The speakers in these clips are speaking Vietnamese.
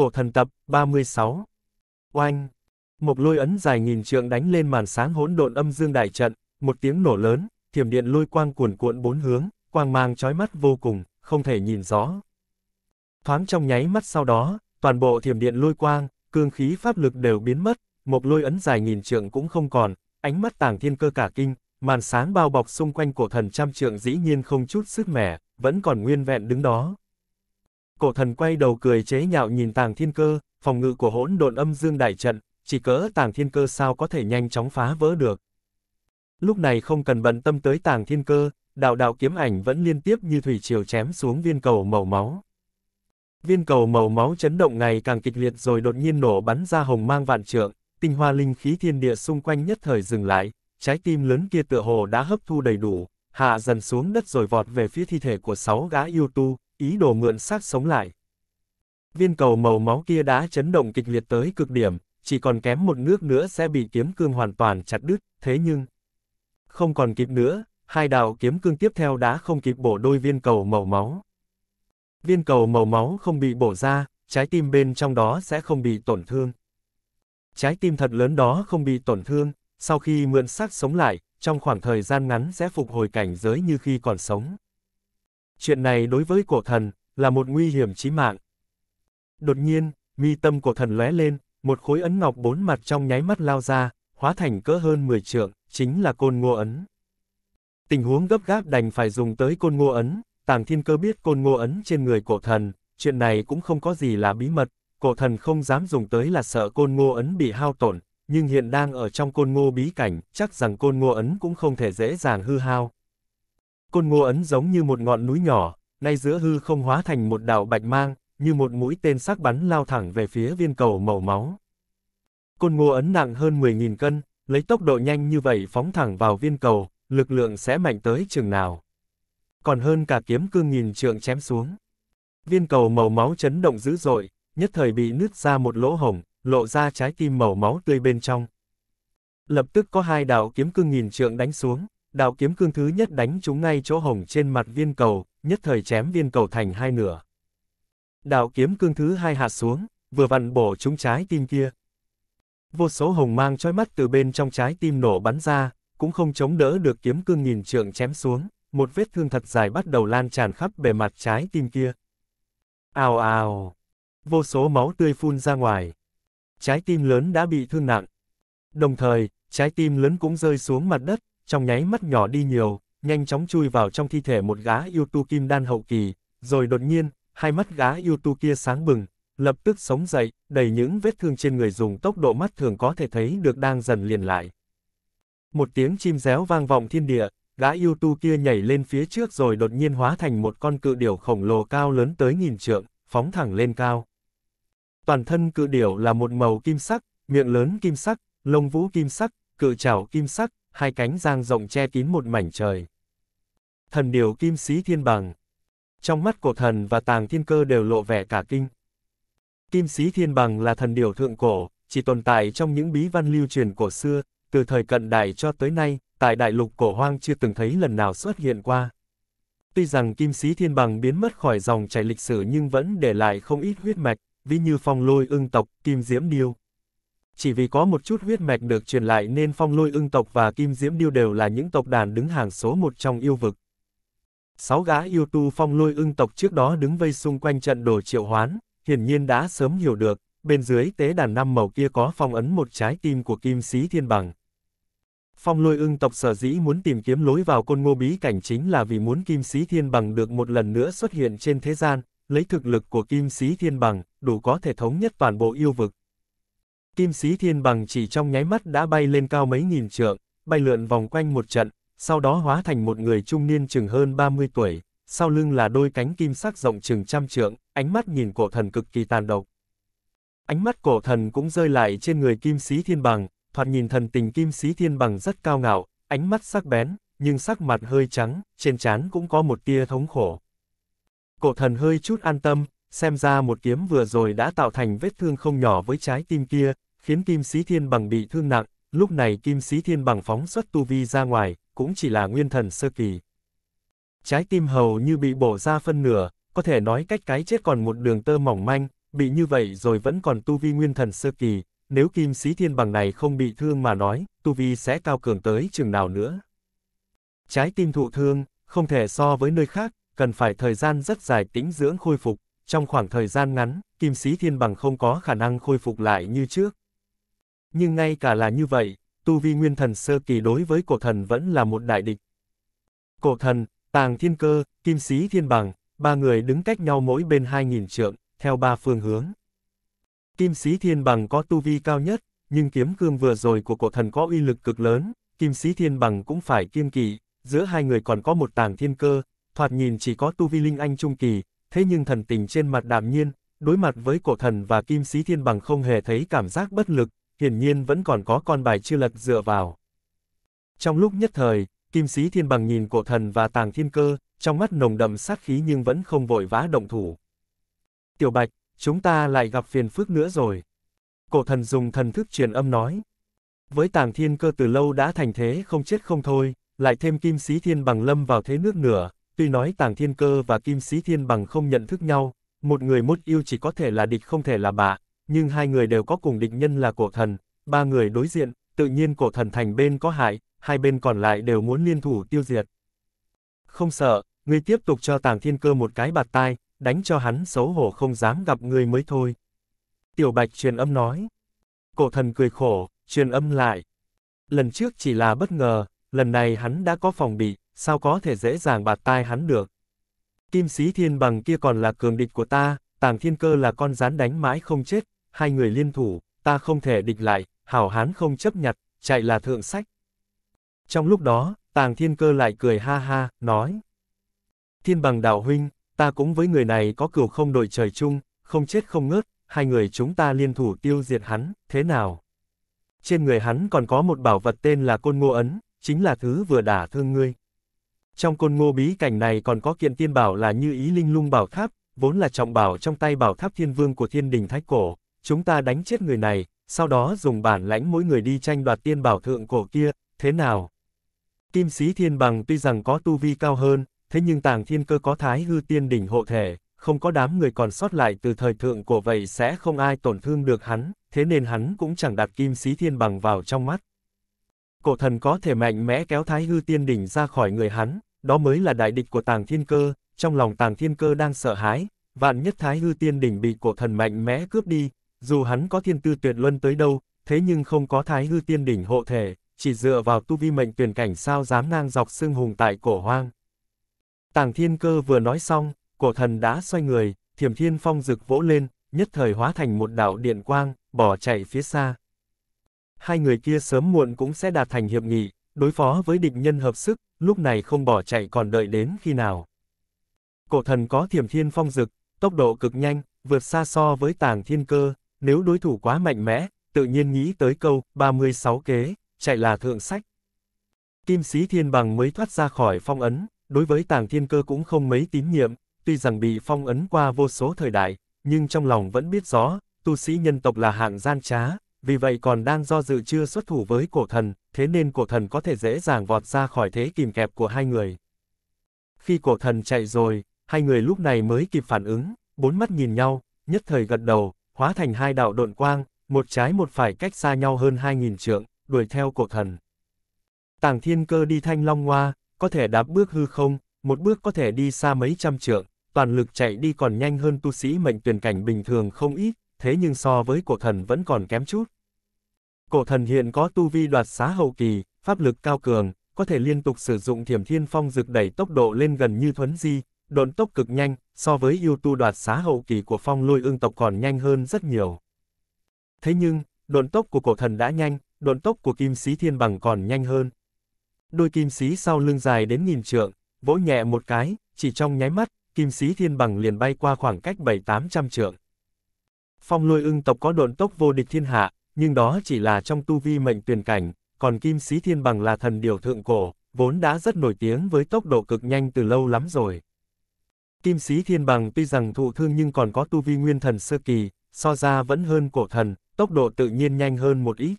Cổ thần tập, 36. Oanh! Một lôi ấn dài nghìn trượng đánh lên màn sáng hỗn độn âm dương đại trận, một tiếng nổ lớn, thiểm điện lôi quang cuồn cuộn bốn hướng, quang mang chói mắt vô cùng, không thể nhìn rõ. Thoáng trong nháy mắt sau đó, toàn bộ thiểm điện lôi quang, cương khí pháp lực đều biến mất, một lôi ấn dài nghìn trượng cũng không còn, ánh mắt tàng thiên cơ cả kinh, màn sáng bao bọc xung quanh cổ thần trăm trượng dĩ nhiên không chút sức mẻ, vẫn còn nguyên vẹn đứng đó cổ thần quay đầu cười chế nhạo nhìn tàng thiên cơ, phòng ngự của hỗn độn âm dương đại trận, chỉ cỡ tàng thiên cơ sao có thể nhanh chóng phá vỡ được. Lúc này không cần bận tâm tới tàng thiên cơ, đạo đạo kiếm ảnh vẫn liên tiếp như thủy triều chém xuống viên cầu màu máu. Viên cầu màu máu chấn động ngày càng kịch liệt rồi đột nhiên nổ bắn ra hồng mang vạn trượng, tinh hoa linh khí thiên địa xung quanh nhất thời dừng lại, trái tim lớn kia tựa hồ đã hấp thu đầy đủ, hạ dần xuống đất rồi vọt về phía thi thể của sáu gã yêu tu, ý đồ mượn xác sống lại. Viên cầu màu máu kia đã chấn động kịch liệt tới cực điểm, chỉ còn kém một nước nữa sẽ bị kiếm cương hoàn toàn chặt đứt, thế nhưng... Không còn kịp nữa, hai đạo kiếm cương tiếp theo đã không kịp bổ đôi viên cầu màu máu. Viên cầu màu máu không bị bổ ra, trái tim bên trong đó sẽ không bị tổn thương. Trái tim thật lớn đó không bị tổn thương, sau khi mượn xác sống lại, trong khoảng thời gian ngắn sẽ phục hồi cảnh giới như khi còn sống chuyện này đối với cổ thần, là một nguy hiểm chí mạng. Đột nhiên, mi tâm cổ thần lóe lên, một khối ấn ngọc bốn mặt trong nháy mắt lao ra, hóa thành cỡ hơn 10 trượng, chính là côn ngô ấn. Tình huống gấp gáp đành phải dùng tới côn ngô ấn, tàng thiên cơ biết côn ngô ấn trên người cổ thần, chuyện này cũng không có gì là bí mật, cổ thần không dám dùng tới là sợ côn ngô ấn bị hao tổn, nhưng hiện đang ở trong côn ngô bí cảnh, chắc rằng côn ngô ấn cũng không thể dễ dàng hư hao, Côn ngô ấn giống như một ngọn núi nhỏ, nay giữa hư không hóa thành một đạo bạch mang, như một mũi tên sắc bắn lao thẳng về phía viên cầu màu máu. Côn ngô ấn nặng hơn 10.000 cân, lấy tốc độ nhanh như vậy phóng thẳng vào viên cầu, lực lượng sẽ mạnh tới chừng nào. Còn hơn cả kiếm cương nghìn trượng chém xuống. Viên cầu màu máu chấn động dữ dội, nhất thời bị nứt ra một lỗ hổng, lộ ra trái tim màu máu tươi bên trong. Lập tức có hai đạo kiếm cương nghìn trượng đánh xuống, đạo kiếm cương thứ nhất đánh trúng ngay chỗ hồng trên mặt viên cầu, nhất thời chém viên cầu thành hai nửa. Đạo kiếm cương thứ hai hạ xuống, vừa vặn bổ trúng trái tim kia. Vô số hồng mang trói mắt từ bên trong trái tim nổ bắn ra, cũng không chống đỡ được kiếm cương nghìn trượng chém xuống, một vết thương thật dài bắt đầu lan tràn khắp bề mặt trái tim kia. Ào ào! Vô số máu tươi phun ra ngoài. Trái tim lớn đã bị thương nặng. Đồng thời, trái tim lớn cũng rơi xuống mặt đất, trong nháy mắt nhỏ đi nhiều, nhanh chóng chui vào trong thi thể một gã yêu tu kim đan hậu kỳ, rồi đột nhiên, hai mắt gã yêu tu kia sáng bừng, lập tức sống dậy, đầy những vết thương trên người dùng tốc độ mắt thường có thể thấy được đang dần liền lại. Một tiếng chim réo vang vọng thiên địa, gã yêu tu kia nhảy lên phía trước rồi đột nhiên hóa thành một con cự điểu khổng lồ cao lớn tới nghìn trượng, phóng thẳng lên cao. Toàn thân cự điểu là một màu kim sắc, miệng lớn kim sắc, lông vũ kim sắc, cự trảo kim sắc, hai cánh giang rộng che kín một mảnh trời. Thần điều kim sĩ thiên bằng. Trong mắt của thần và tàng thiên cơ đều lộ vẻ cả kinh. Kim sĩ thiên bằng là thần điều thượng cổ, chỉ tồn tại trong những bí văn lưu truyền cổ xưa, từ thời cận đại cho tới nay, tại đại lục cổ hoang chưa từng thấy lần nào xuất hiện qua. Tuy rằng kim sĩ thiên bằng biến mất khỏi dòng chảy lịch sử nhưng vẫn để lại không ít huyết mạch, ví như phong lôi ưng tộc, kim diễm điêu chỉ vì có một chút huyết mạch được truyền lại nên phong lôi ưng tộc và kim diễm điêu đều là những tộc đàn đứng hàng số một trong yêu vực. Sáu gã yêu tu phong lôi ưng tộc trước đó đứng vây xung quanh trận đồ triệu hoán, hiển nhiên đã sớm hiểu được, bên dưới tế đàn năm màu kia có phong ấn một trái tim của kim sĩ thiên bằng. Phong lôi ưng tộc sở dĩ muốn tìm kiếm lối vào côn ngô bí cảnh chính là vì muốn kim sĩ thiên bằng được một lần nữa xuất hiện trên thế gian, lấy thực lực của kim sĩ thiên bằng, đủ có thể thống nhất toàn bộ yêu vực. Kim sĩ thiên bằng chỉ trong nháy mắt đã bay lên cao mấy nghìn trượng, bay lượn vòng quanh một trận, sau đó hóa thành một người trung niên chừng hơn 30 tuổi, sau lưng là đôi cánh kim sắc rộng chừng trăm trượng, ánh mắt nhìn cổ thần cực kỳ tàn độc. Ánh mắt cổ thần cũng rơi lại trên người kim sĩ thiên bằng, thoạt nhìn thần tình kim sĩ thiên bằng rất cao ngạo, ánh mắt sắc bén, nhưng sắc mặt hơi trắng, trên trán cũng có một tia thống khổ. Cổ thần hơi chút an tâm, xem ra một kiếm vừa rồi đã tạo thành vết thương không nhỏ với trái tim kia, khiến Kim Sĩ Thiên Bằng bị thương nặng, lúc này Kim Sĩ Thiên Bằng phóng xuất tu vi ra ngoài, cũng chỉ là nguyên thần sơ kỳ. Trái tim hầu như bị bổ ra phân nửa, có thể nói cách cái chết còn một đường tơ mỏng manh, bị như vậy rồi vẫn còn tu vi nguyên thần sơ kỳ, nếu Kim Sĩ Thiên Bằng này không bị thương mà nói, tu vi sẽ cao cường tới chừng nào nữa. Trái tim thụ thương, không thể so với nơi khác, cần phải thời gian rất dài tĩnh dưỡng khôi phục, trong khoảng thời gian ngắn, Kim Sĩ Thiên Bằng không có khả năng khôi phục lại như trước. Nhưng ngay cả là như vậy, tu vi nguyên thần sơ kỳ đối với cổ thần vẫn là một đại địch. Cổ thần, Tàng Thiên Cơ, Kim Sĩ Thiên Bằng, ba người đứng cách nhau mỗi bên hai nghìn trượng, theo ba phương hướng. Kim Sĩ Thiên Bằng có tu vi cao nhất, nhưng kiếm cương vừa rồi của cổ thần có uy lực cực lớn, Kim Sĩ Thiên Bằng cũng phải kiên kỵ, giữa hai người còn có một tàng thiên cơ, thoạt nhìn chỉ có tu vi linh anh trung kỳ, thế nhưng thần tình trên mặt đạm nhiên, đối mặt với cổ thần và Kim Sĩ Thiên Bằng không hề thấy cảm giác bất lực, hiển nhiên vẫn còn có con bài chưa lật dựa vào. Trong lúc nhất thời, kim sĩ thiên bằng nhìn cổ thần và tàng thiên cơ, trong mắt nồng đậm sát khí nhưng vẫn không vội vã động thủ. Tiểu bạch, chúng ta lại gặp phiền phức nữa rồi. Cổ thần dùng thần thức truyền âm nói. Với tàng thiên cơ từ lâu đã thành thế không chết không thôi, lại thêm kim sĩ thiên bằng lâm vào thế nước nửa, tuy nói tàng thiên cơ và kim sĩ thiên bằng không nhận thức nhau, một người mốt yêu chỉ có thể là địch không thể là bạn, nhưng hai người đều có cùng địch nhân là cổ thần, ba người đối diện, tự nhiên cổ thần thành bên có hại, hai bên còn lại đều muốn liên thủ tiêu diệt. Không sợ, ngươi tiếp tục cho Tàng Thiên Cơ một cái bạt tai, đánh cho hắn xấu hổ không dám gặp ngươi mới thôi. Tiểu Bạch truyền âm nói. Cổ thần cười khổ, truyền âm lại. Lần trước chỉ là bất ngờ, lần này hắn đã có phòng bị, sao có thể dễ dàng bạt tai hắn được. Kim sĩ thiên bằng kia còn là cường địch của ta, Tàng Thiên Cơ là con rắn đánh mãi không chết, hai người liên thủ, ta không thể địch lại, hảo hán không chấp nhặt, chạy là thượng sách. Trong lúc đó, tàng thiên cơ lại cười ha ha, nói. Thiên bằng đạo huynh, ta cũng với người này có cửu không đội trời chung, không chết không ngớt, hai người chúng ta liên thủ tiêu diệt hắn, thế nào? Trên người hắn còn có một bảo vật tên là côn ngô ấn, chính là thứ vừa đả thương ngươi. Trong côn ngô bí cảnh này còn có kiện tiên bảo là như ý linh lung bảo tháp, vốn là trọng bảo trong tay bảo tháp thiên vương của thiên đình thái cổ, chúng ta đánh chết người này, sau đó dùng bản lãnh mỗi người đi tranh đoạt tiên bảo thượng cổ kia, thế nào? Kim sĩ thiên bằng tuy rằng có tu vi cao hơn, thế nhưng tàng thiên cơ có thái hư tiên đỉnh hộ thể, không có đám người còn sót lại từ thời thượng cổ vậy sẽ không ai tổn thương được hắn, thế nên hắn cũng chẳng đặt kim sĩ thiên bằng vào trong mắt. Cổ thần có thể mạnh mẽ kéo thái hư tiên đỉnh ra khỏi người hắn, đó mới là đại địch của tàng thiên cơ, trong lòng tàng thiên cơ đang sợ hãi, vạn nhất thái hư tiên đỉnh bị cổ thần mạnh mẽ cướp đi, dù hắn có thiên tư tuyệt luân tới đâu, thế nhưng không có thái hư tiên đỉnh hộ thể, chỉ dựa vào tu vi mệnh tuyển cảnh sao dám ngang dọc xương hùng tại cổ hoang. Tàng thiên cơ vừa nói xong, cổ thần đã xoay người, thiểm thiên phong rực vỗ lên, nhất thời hóa thành một đạo điện quang, bỏ chạy phía xa. Hai người kia sớm muộn cũng sẽ đạt thành hiệp nghị, đối phó với địch nhân hợp sức, lúc này không bỏ chạy còn đợi đến khi nào. Cổ thần có thiểm thiên phong rực, tốc độ cực nhanh, vượt xa so với tàng thiên cơ, nếu đối thủ quá mạnh mẽ, tự nhiên nghĩ tới câu 36 kế, chạy là thượng sách. Kim sĩ thiên bằng mới thoát ra khỏi phong ấn, đối với tàng thiên cơ cũng không mấy tín nhiệm, tuy rằng bị phong ấn qua vô số thời đại, nhưng trong lòng vẫn biết rõ, tu sĩ nhân tộc là hạng gian trá, vì vậy còn đang do dự chưa xuất thủ với cổ thần, thế nên cổ thần có thể dễ dàng vọt ra khỏi thế kìm kẹp của hai người. Khi cổ thần chạy rồi, hai người lúc này mới kịp phản ứng, bốn mắt nhìn nhau, nhất thời gật đầu, hóa thành hai đạo độn quang, một trái một phải cách xa nhau hơn 2.000 trượng, đuổi theo cổ thần. Tàng thiên cơ đi thanh long hoa, có thể đạp bước hư không, một bước có thể đi xa mấy trăm trượng, toàn lực chạy đi còn nhanh hơn tu sĩ mệnh tuyển cảnh bình thường không ít, thế nhưng so với cổ thần vẫn còn kém chút. Cổ thần hiện có tu vi đoạt xá hậu kỳ, pháp lực cao cường, có thể liên tục sử dụng thiểm thiên phong dực đẩy tốc độ lên gần như thuấn di, độn tốc cực nhanh, so với yêu tu đoạt xá hậu kỳ của phong lôi ương tộc còn nhanh hơn rất nhiều. Thế nhưng, độn tốc của cổ thần đã nhanh, độn tốc của kim sĩ thiên bằng còn nhanh hơn. Đôi kim sĩ sau lưng dài đến nghìn trượng, vỗ nhẹ một cái, chỉ trong nháy mắt, kim sĩ thiên bằng liền bay qua khoảng cách 7-800 trượng. Phong lôi ưng tộc có độn tốc vô địch thiên hạ, nhưng đó chỉ là trong tu vi mệnh tuyển cảnh, còn kim sĩ thiên bằng là thần điều thượng cổ, vốn đã rất nổi tiếng với tốc độ cực nhanh từ lâu lắm rồi. Kim sĩ thiên bằng tuy rằng thụ thương nhưng còn có tu vi nguyên thần sơ kỳ, so ra vẫn hơn cổ thần, tốc độ tự nhiên nhanh hơn một ít.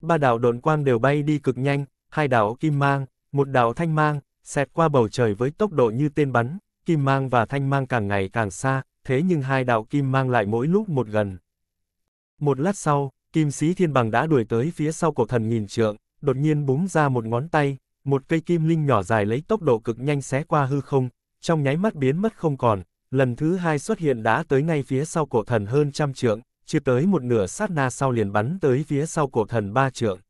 Ba đạo độn quang đều bay đi cực nhanh, hai đạo kim mang, một đạo thanh mang, xẹt qua bầu trời với tốc độ như tên bắn, kim mang và thanh mang càng ngày càng xa, thế nhưng hai đạo kim mang lại mỗi lúc một gần. Một lát sau, kim sĩ thiên bằng đã đuổi tới phía sau cổ thần nghìn trượng, đột nhiên búng ra một ngón tay, một cây kim linh nhỏ dài lấy tốc độ cực nhanh xé qua hư không, trong nháy mắt biến mất không còn, lần thứ hai xuất hiện đã tới ngay phía sau cổ thần hơn trăm trượng, chưa tới một nửa sát na sau liền bắn tới phía sau cổ thần ba trượng.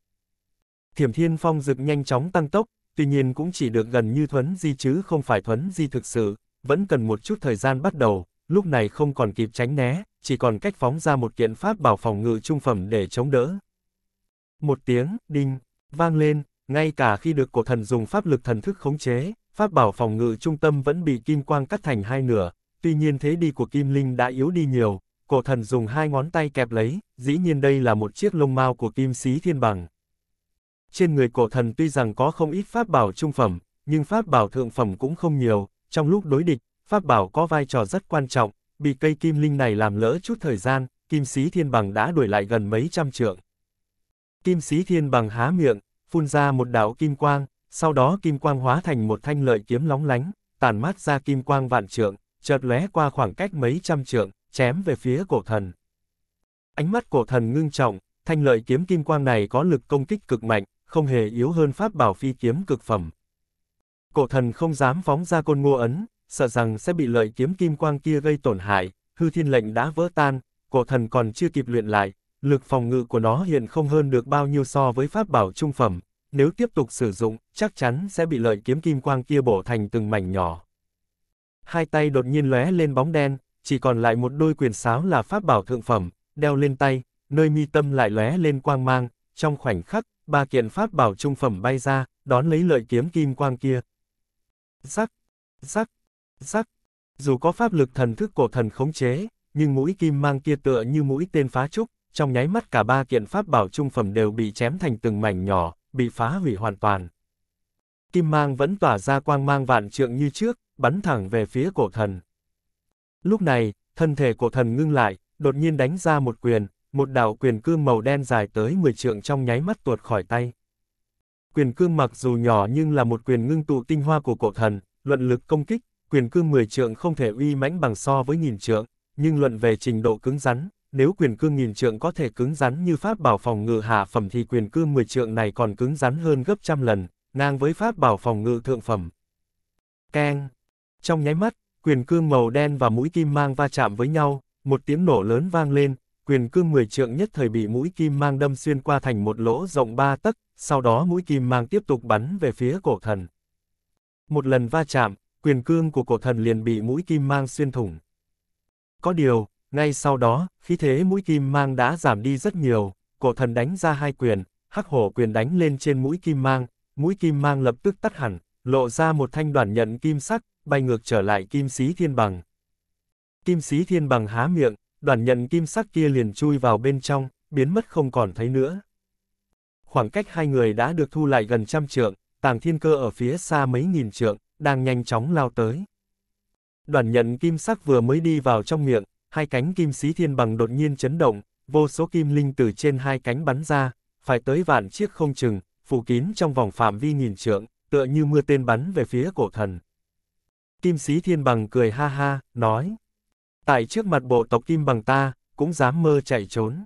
Thiểm Thiên Phong rực nhanh chóng tăng tốc, tuy nhiên cũng chỉ được gần như thuấn di chứ không phải thuấn di thực sự, vẫn cần một chút thời gian bắt đầu, lúc này không còn kịp tránh né, chỉ còn cách phóng ra một kiện pháp bảo phòng ngự trung phẩm để chống đỡ. Một tiếng, đinh, vang lên, ngay cả khi được cổ thần dùng pháp lực thần thức khống chế, pháp bảo phòng ngự trung tâm vẫn bị kim quang cắt thành hai nửa, tuy nhiên thế đi của kim linh đã yếu đi nhiều, cổ thần dùng hai ngón tay kẹp lấy, dĩ nhiên đây là một chiếc lông mao của kim xí thiên bằng. Trên người cổ thần tuy rằng có không ít pháp bảo trung phẩm, nhưng pháp bảo thượng phẩm cũng không nhiều, trong lúc đối địch, pháp bảo có vai trò rất quan trọng, bị cây kim linh này làm lỡ chút thời gian, kim xí thiên bằng đã đuổi lại gần mấy trăm trượng. Kim xí thiên bằng há miệng, phun ra một đạo kim quang, sau đó kim quang hóa thành một thanh lợi kiếm lóng lánh, tản mát ra kim quang vạn trượng, chợt lóe qua khoảng cách mấy trăm trượng, chém về phía cổ thần. Ánh mắt cổ thần ngưng trọng, thanh lợi kiếm kim quang này có lực công kích cực mạnh, không hề yếu hơn pháp bảo phi kiếm cực phẩm. Cổ thần không dám phóng ra côn ngô ấn, sợ rằng sẽ bị lợi kiếm kim quang kia gây tổn hại, hư thiên lệnh đã vỡ tan, cổ thần còn chưa kịp luyện lại, lực phòng ngự của nó hiện không hơn được bao nhiêu so với pháp bảo trung phẩm, nếu tiếp tục sử dụng, chắc chắn sẽ bị lợi kiếm kim quang kia bổ thành từng mảnh nhỏ. Hai tay đột nhiên lóe lên bóng đen, chỉ còn lại một đôi quyền sáo là pháp bảo thượng phẩm, đeo lên tay, nơi mi tâm lại lóe lên quang mang, trong khoảnh khắc, ba kiện pháp bảo trung phẩm bay ra, đón lấy lợi kiếm kim quang kia. Rắc, rắc, rắc, dù có pháp lực thần thức cổ thần khống chế, nhưng mũi kim mang kia tựa như mũi tên phá trúc, trong nháy mắt cả ba kiện pháp bảo trung phẩm đều bị chém thành từng mảnh nhỏ, bị phá hủy hoàn toàn. Kim mang vẫn tỏa ra quang mang vạn trượng như trước, bắn thẳng về phía cổ thần. Lúc này, thân thể cổ thần ngưng lại, đột nhiên đánh ra một quyền, một đạo quyền cương màu đen dài tới 10 trượng trong nháy mắt tuột khỏi tay. Quyền cương mặc dù nhỏ nhưng là một quyền ngưng tụ tinh hoa của cổ thần, luận lực công kích, quyền cương 10 trượng không thể uy mãnh bằng so với nghìn trượng, nhưng luận về trình độ cứng rắn, nếu quyền cương nghìn trượng có thể cứng rắn như pháp bảo phòng ngự hạ phẩm thì quyền cương 10 trượng này còn cứng rắn hơn gấp trăm lần, ngang với pháp bảo phòng ngự thượng phẩm. Keng! Trong nháy mắt, quyền cương màu đen và mũi kim mang va chạm với nhau, một tiếng nổ lớn vang lên, quyền cương 10 trượng nhất thời bị mũi kim mang đâm xuyên qua thành một lỗ rộng ba tấc, sau đó mũi kim mang tiếp tục bắn về phía cổ thần. Một lần va chạm, quyền cương của cổ thần liền bị mũi kim mang xuyên thủng. Có điều, ngay sau đó, khí thế mũi kim mang đã giảm đi rất nhiều, cổ thần đánh ra hai quyền, hắc hổ quyền đánh lên trên mũi kim mang, mũi kim mang lập tức tắt hẳn, lộ ra một thanh đoàn nhận kim sắc, bay ngược trở lại kim sĩ thiên bằng. Kim sĩ thiên bằng há miệng, đoàn nhận kim sắc kia liền chui vào bên trong, biến mất không còn thấy nữa. Khoảng cách hai người đã được thu lại gần trăm trượng, tàng thiên cơ ở phía xa mấy nghìn trượng, đang nhanh chóng lao tới. Đoàn nhận kim sắc vừa mới đi vào trong miệng, Hai cánh kim xí thiên bằng đột nhiên chấn động, vô số kim linh từ trên hai cánh bắn ra, phải tới vạn chiếc không chừng, phủ kín trong vòng phạm vi nghìn trượng, tựa như mưa tên bắn về phía cổ thần. Kim sĩ thiên bằng cười ha ha, nói. Tại trước mặt bộ tộc kim bằng ta, cũng dám mơ chạy trốn.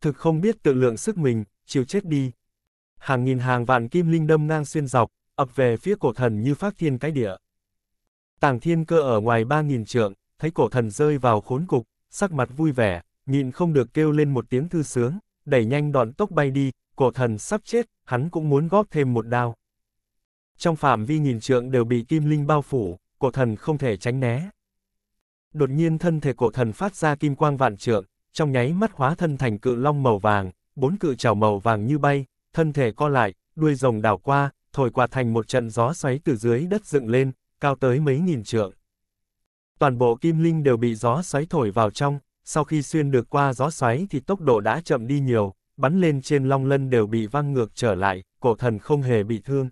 Thực không biết tự lượng sức mình, chịu chết đi. Hàng nghìn hàng vạn kim linh đâm ngang xuyên dọc, ập về phía cổ thần như phát thiên cái địa. Tàng thiên cơ ở ngoài ba nghìn trượng, thấy cổ thần rơi vào khốn cục, sắc mặt vui vẻ, nhịn không được kêu lên một tiếng thư sướng, đẩy nhanh đọn tốc bay đi, cổ thần sắp chết, hắn cũng muốn góp thêm một đao. Trong phạm vi nghìn trượng đều bị kim linh bao phủ, cổ thần không thể tránh né. Đột nhiên thân thể cổ thần phát ra kim quang vạn trượng, trong nháy mắt hóa thân thành cự long màu vàng, bốn cự trảo màu vàng như bay, thân thể co lại, đuôi rồng đảo qua, thổi quạt thành một trận gió xoáy từ dưới đất dựng lên, cao tới mấy nghìn trượng. Toàn bộ kim linh đều bị gió xoáy thổi vào trong, sau khi xuyên được qua gió xoáy thì tốc độ đã chậm đi nhiều, bắn lên trên long lân đều bị văng ngược trở lại, cổ thần không hề bị thương.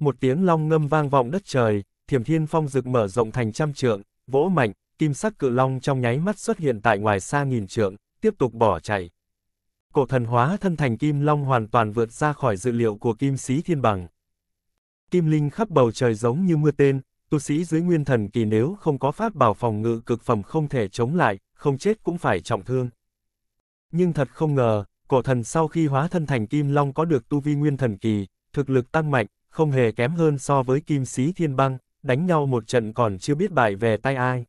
Một tiếng long ngâm vang vọng đất trời, thiểm thiên phong rực mở rộng thành trăm trượng, vỗ mạnh, kim sắc cự long trong nháy mắt xuất hiện tại ngoài xa nghìn trượng, tiếp tục bỏ chạy. Cổ thần hóa thân thành kim long hoàn toàn vượt ra khỏi dự liệu của kim sĩ thiên bằng. Kim linh khắp bầu trời giống như mưa tên, tu sĩ dưới nguyên thần kỳ nếu không có pháp bảo phòng ngự cực phẩm không thể chống lại, không chết cũng phải trọng thương. Nhưng thật không ngờ, cổ thần sau khi hóa thân thành kim long có được tu vi nguyên thần kỳ, thực lực tăng mạnh, không hề kém hơn so với kim sĩ thiên băng, đánh nhau một trận còn chưa biết bại về tay ai.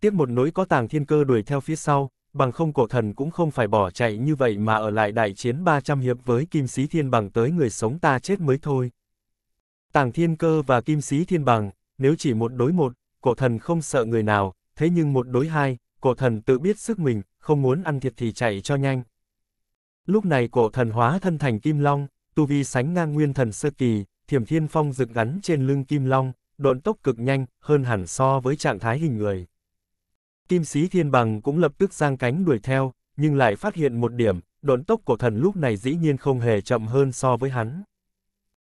Tiếp một nỗi có tàng thiên cơ đuổi theo phía sau, bằng không cổ thần cũng không phải bỏ chạy như vậy mà ở lại đại chiến 300 hiệp với kim sĩ thiên bằng tới người sống ta chết mới thôi. Tàng thiên cơ và kim sĩ thiên bằng, nếu chỉ một đối một, cổ thần không sợ người nào, thế nhưng một đối hai, cổ thần tự biết sức mình, không muốn ăn thiệt thì chạy cho nhanh. Lúc này cổ thần hóa thân thành kim long, tu vi sánh ngang nguyên thần sơ kỳ, thiểm thiên phong rực gắn trên lưng kim long, độn tốc cực nhanh, hơn hẳn so với trạng thái hình người. Kim sĩ thiên bằng cũng lập tức giang cánh đuổi theo, nhưng lại phát hiện một điểm, độn tốc cổ thần lúc này dĩ nhiên không hề chậm hơn so với hắn.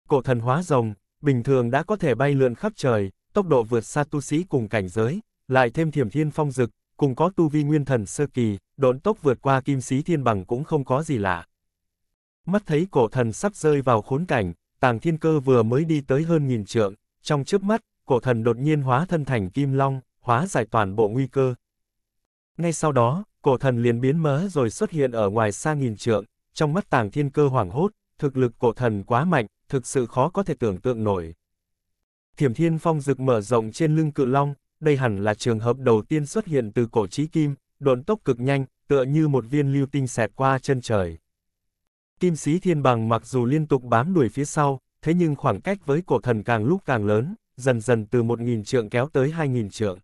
Cổ thần hóa rồng, bình thường đã có thể bay lượn khắp trời, tốc độ vượt xa tu sĩ cùng cảnh giới, lại thêm thiểm thiên phong dực, cùng có tu vi nguyên thần sơ kỳ, độn tốc vượt qua kim sĩ thiên bằng cũng không có gì lạ. Mắt thấy cổ thần sắp rơi vào khốn cảnh, tàng thiên cơ vừa mới đi tới hơn nghìn trượng, trong chớp mắt, cổ thần đột nhiên hóa thân thành kim long, hóa giải toàn bộ nguy cơ. Ngay sau đó, cổ thần liền biến mớ rồi xuất hiện ở ngoài xa nghìn trượng, trong mắt tàng thiên cơ hoảng hốt, thực lực cổ thần quá mạnh, thực sự khó có thể tưởng tượng nổi. Thiểm thiên phong rực mở rộng trên lưng cự long, đây hẳn là trường hợp đầu tiên xuất hiện từ cổ trí kim, độn tốc cực nhanh, tựa như một viên lưu tinh xẹt qua chân trời. Kim sĩ thiên bằng mặc dù liên tục bám đuổi phía sau, thế nhưng khoảng cách với cổ thần càng lúc càng lớn, dần dần từ 1.000 trượng kéo tới 2.000 trượng.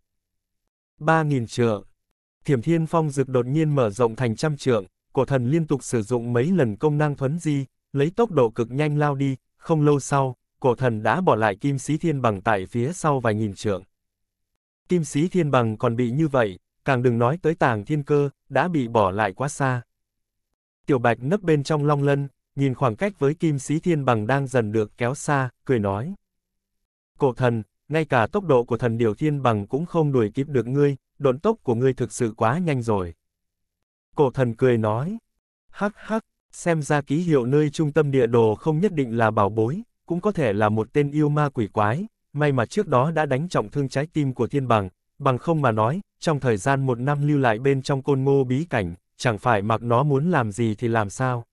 3.000 trượng. Thiểm thiên phong dực đột nhiên mở rộng thành trăm trượng, cổ thần liên tục sử dụng mấy lần công năng thuấn di, lấy tốc độ cực nhanh lao đi, không lâu sau, cổ thần đã bỏ lại kim sĩ thiên bằng tại phía sau vài nghìn trượng. Kim sĩ thiên bằng còn bị như vậy, càng đừng nói tới tàng thiên cơ, đã bị bỏ lại quá xa. Tiểu bạch nấp bên trong long lân, nhìn khoảng cách với kim sĩ thiên bằng đang dần được kéo xa, cười nói. Cổ thần, ngay cả tốc độ của thần điều thiên bằng cũng không đuổi kịp được ngươi, độn tốc của ngươi thực sự quá nhanh rồi. Cổ thần cười nói. Hắc hắc, Xem ra ký hiệu nơi trung tâm địa đồ không nhất định là bảo bối, cũng có thể là một tên yêu ma quỷ quái, may mà trước đó đã đánh trọng thương trái tim của thiên bằng, bằng không mà nói, trong thời gian một năm lưu lại bên trong côn ngô bí cảnh, chẳng phải mặc nó muốn làm gì thì làm sao.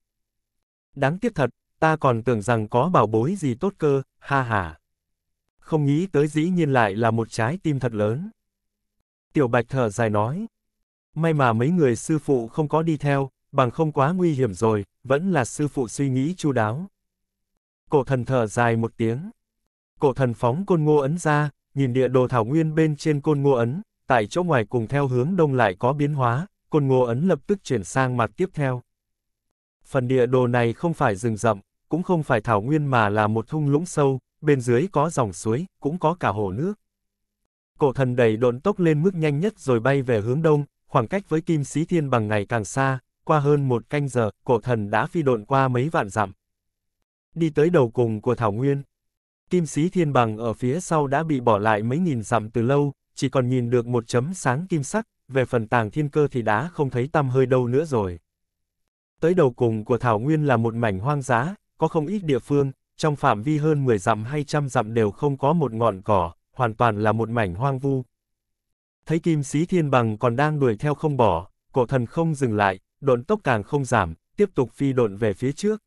Đáng tiếc thật, ta còn tưởng rằng có bảo bối gì tốt cơ, ha ha. Không nghĩ tới dĩ nhiên lại là một trái tim thật lớn. Tiểu Bạch thở dài nói. May mà mấy người sư phụ không có đi theo, bằng không quá nguy hiểm rồi, vẫn là sư phụ suy nghĩ chu đáo. Cổ thần thở dài một tiếng. Cổ thần phóng côn ngô ấn ra, nhìn địa đồ thảo nguyên bên trên côn ngô ấn, tại chỗ ngoài cùng theo hướng đông lại có biến hóa, côn ngô ấn lập tức chuyển sang mặt tiếp theo. Phần địa đồ này không phải rừng rậm, cũng không phải thảo nguyên mà là một thung lũng sâu, bên dưới có dòng suối, cũng có cả hồ nước. Cổ thần đẩy độn tốc lên mức nhanh nhất rồi bay về hướng đông, khoảng cách với kim sĩ thiên bằng ngày càng xa, qua hơn một canh giờ, cổ thần đã phi độn qua mấy vạn dặm. Đi tới đầu cùng của Thảo Nguyên. Kim sĩ thiên bằng ở phía sau đã bị bỏ lại mấy nghìn dặm từ lâu, chỉ còn nhìn được một chấm sáng kim sắc, về phần tàng thiên cơ thì đã không thấy tăm hơi đâu nữa rồi. Tới đầu cùng của Thảo Nguyên là một mảnh hoang dã, có không ít địa phương, trong phạm vi hơn 10 dặm hay trăm dặm đều không có một ngọn cỏ, hoàn toàn là một mảnh hoang vu. Thấy kim sĩ thiên bằng còn đang đuổi theo không bỏ, cổ thần không dừng lại, độn tốc càng không giảm, tiếp tục phi độn về phía trước.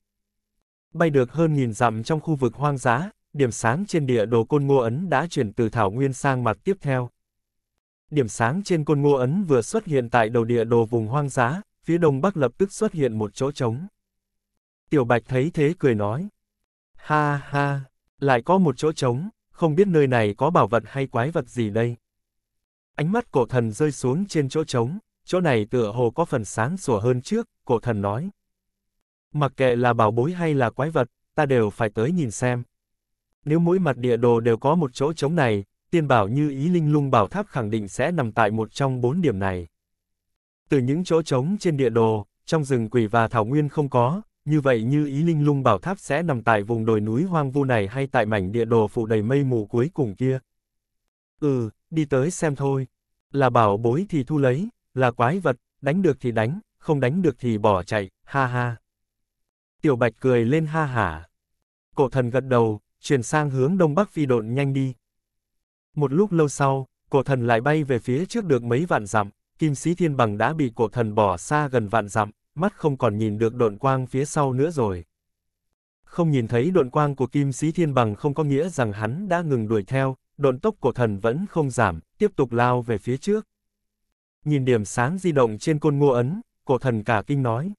Bay được hơn nghìn dặm trong khu vực hoang dã, điểm sáng trên địa đồ côn ngô ấn đã chuyển từ thảo nguyên sang mặt tiếp theo. Điểm sáng trên côn ngô ấn vừa xuất hiện tại đầu địa đồ vùng hoang dã, phía đông bắc lập tức xuất hiện một chỗ trống. Tiểu Bạch thấy thế cười nói. Ha ha, lại có một chỗ trống, không biết nơi này có bảo vật hay quái vật gì đây. Ánh mắt cổ thần rơi xuống trên chỗ trống, chỗ này tựa hồ có phần sáng sủa hơn trước, cổ thần nói. Mặc kệ là bảo bối hay là quái vật, ta đều phải tới nhìn xem. Nếu mỗi mặt địa đồ đều có một chỗ trống này, tiên bảo như ý linh lung bảo tháp khẳng định sẽ nằm tại một trong bốn điểm này. Từ những chỗ trống trên địa đồ, trong rừng quỷ và thảo nguyên không có, như vậy như ý linh lung bảo tháp sẽ nằm tại vùng đồi núi hoang vu này hay tại mảnh địa đồ phủ đầy mây mù cuối cùng kia. Ừ, đi tới xem thôi. Là bảo bối thì thu lấy, là quái vật, đánh được thì đánh, không đánh được thì bỏ chạy, ha ha. Tiểu Bạch cười lên ha hả. Cổ thần gật đầu, chuyển sang hướng đông bắc phi độn nhanh đi. Một lúc lâu sau, cổ thần lại bay về phía trước được mấy vạn dặm, kim sĩ thiên bằng đã bị cổ thần bỏ xa gần vạn dặm, mắt không còn nhìn được độn quang phía sau nữa rồi. Không nhìn thấy độn quang của kim sĩ thiên bằng không có nghĩa rằng hắn đã ngừng đuổi theo, độn tốc cổ thần vẫn không giảm, tiếp tục lao về phía trước nhìn điểm sáng di động trên côn ngô ấn, cổ thần cả kinh nói.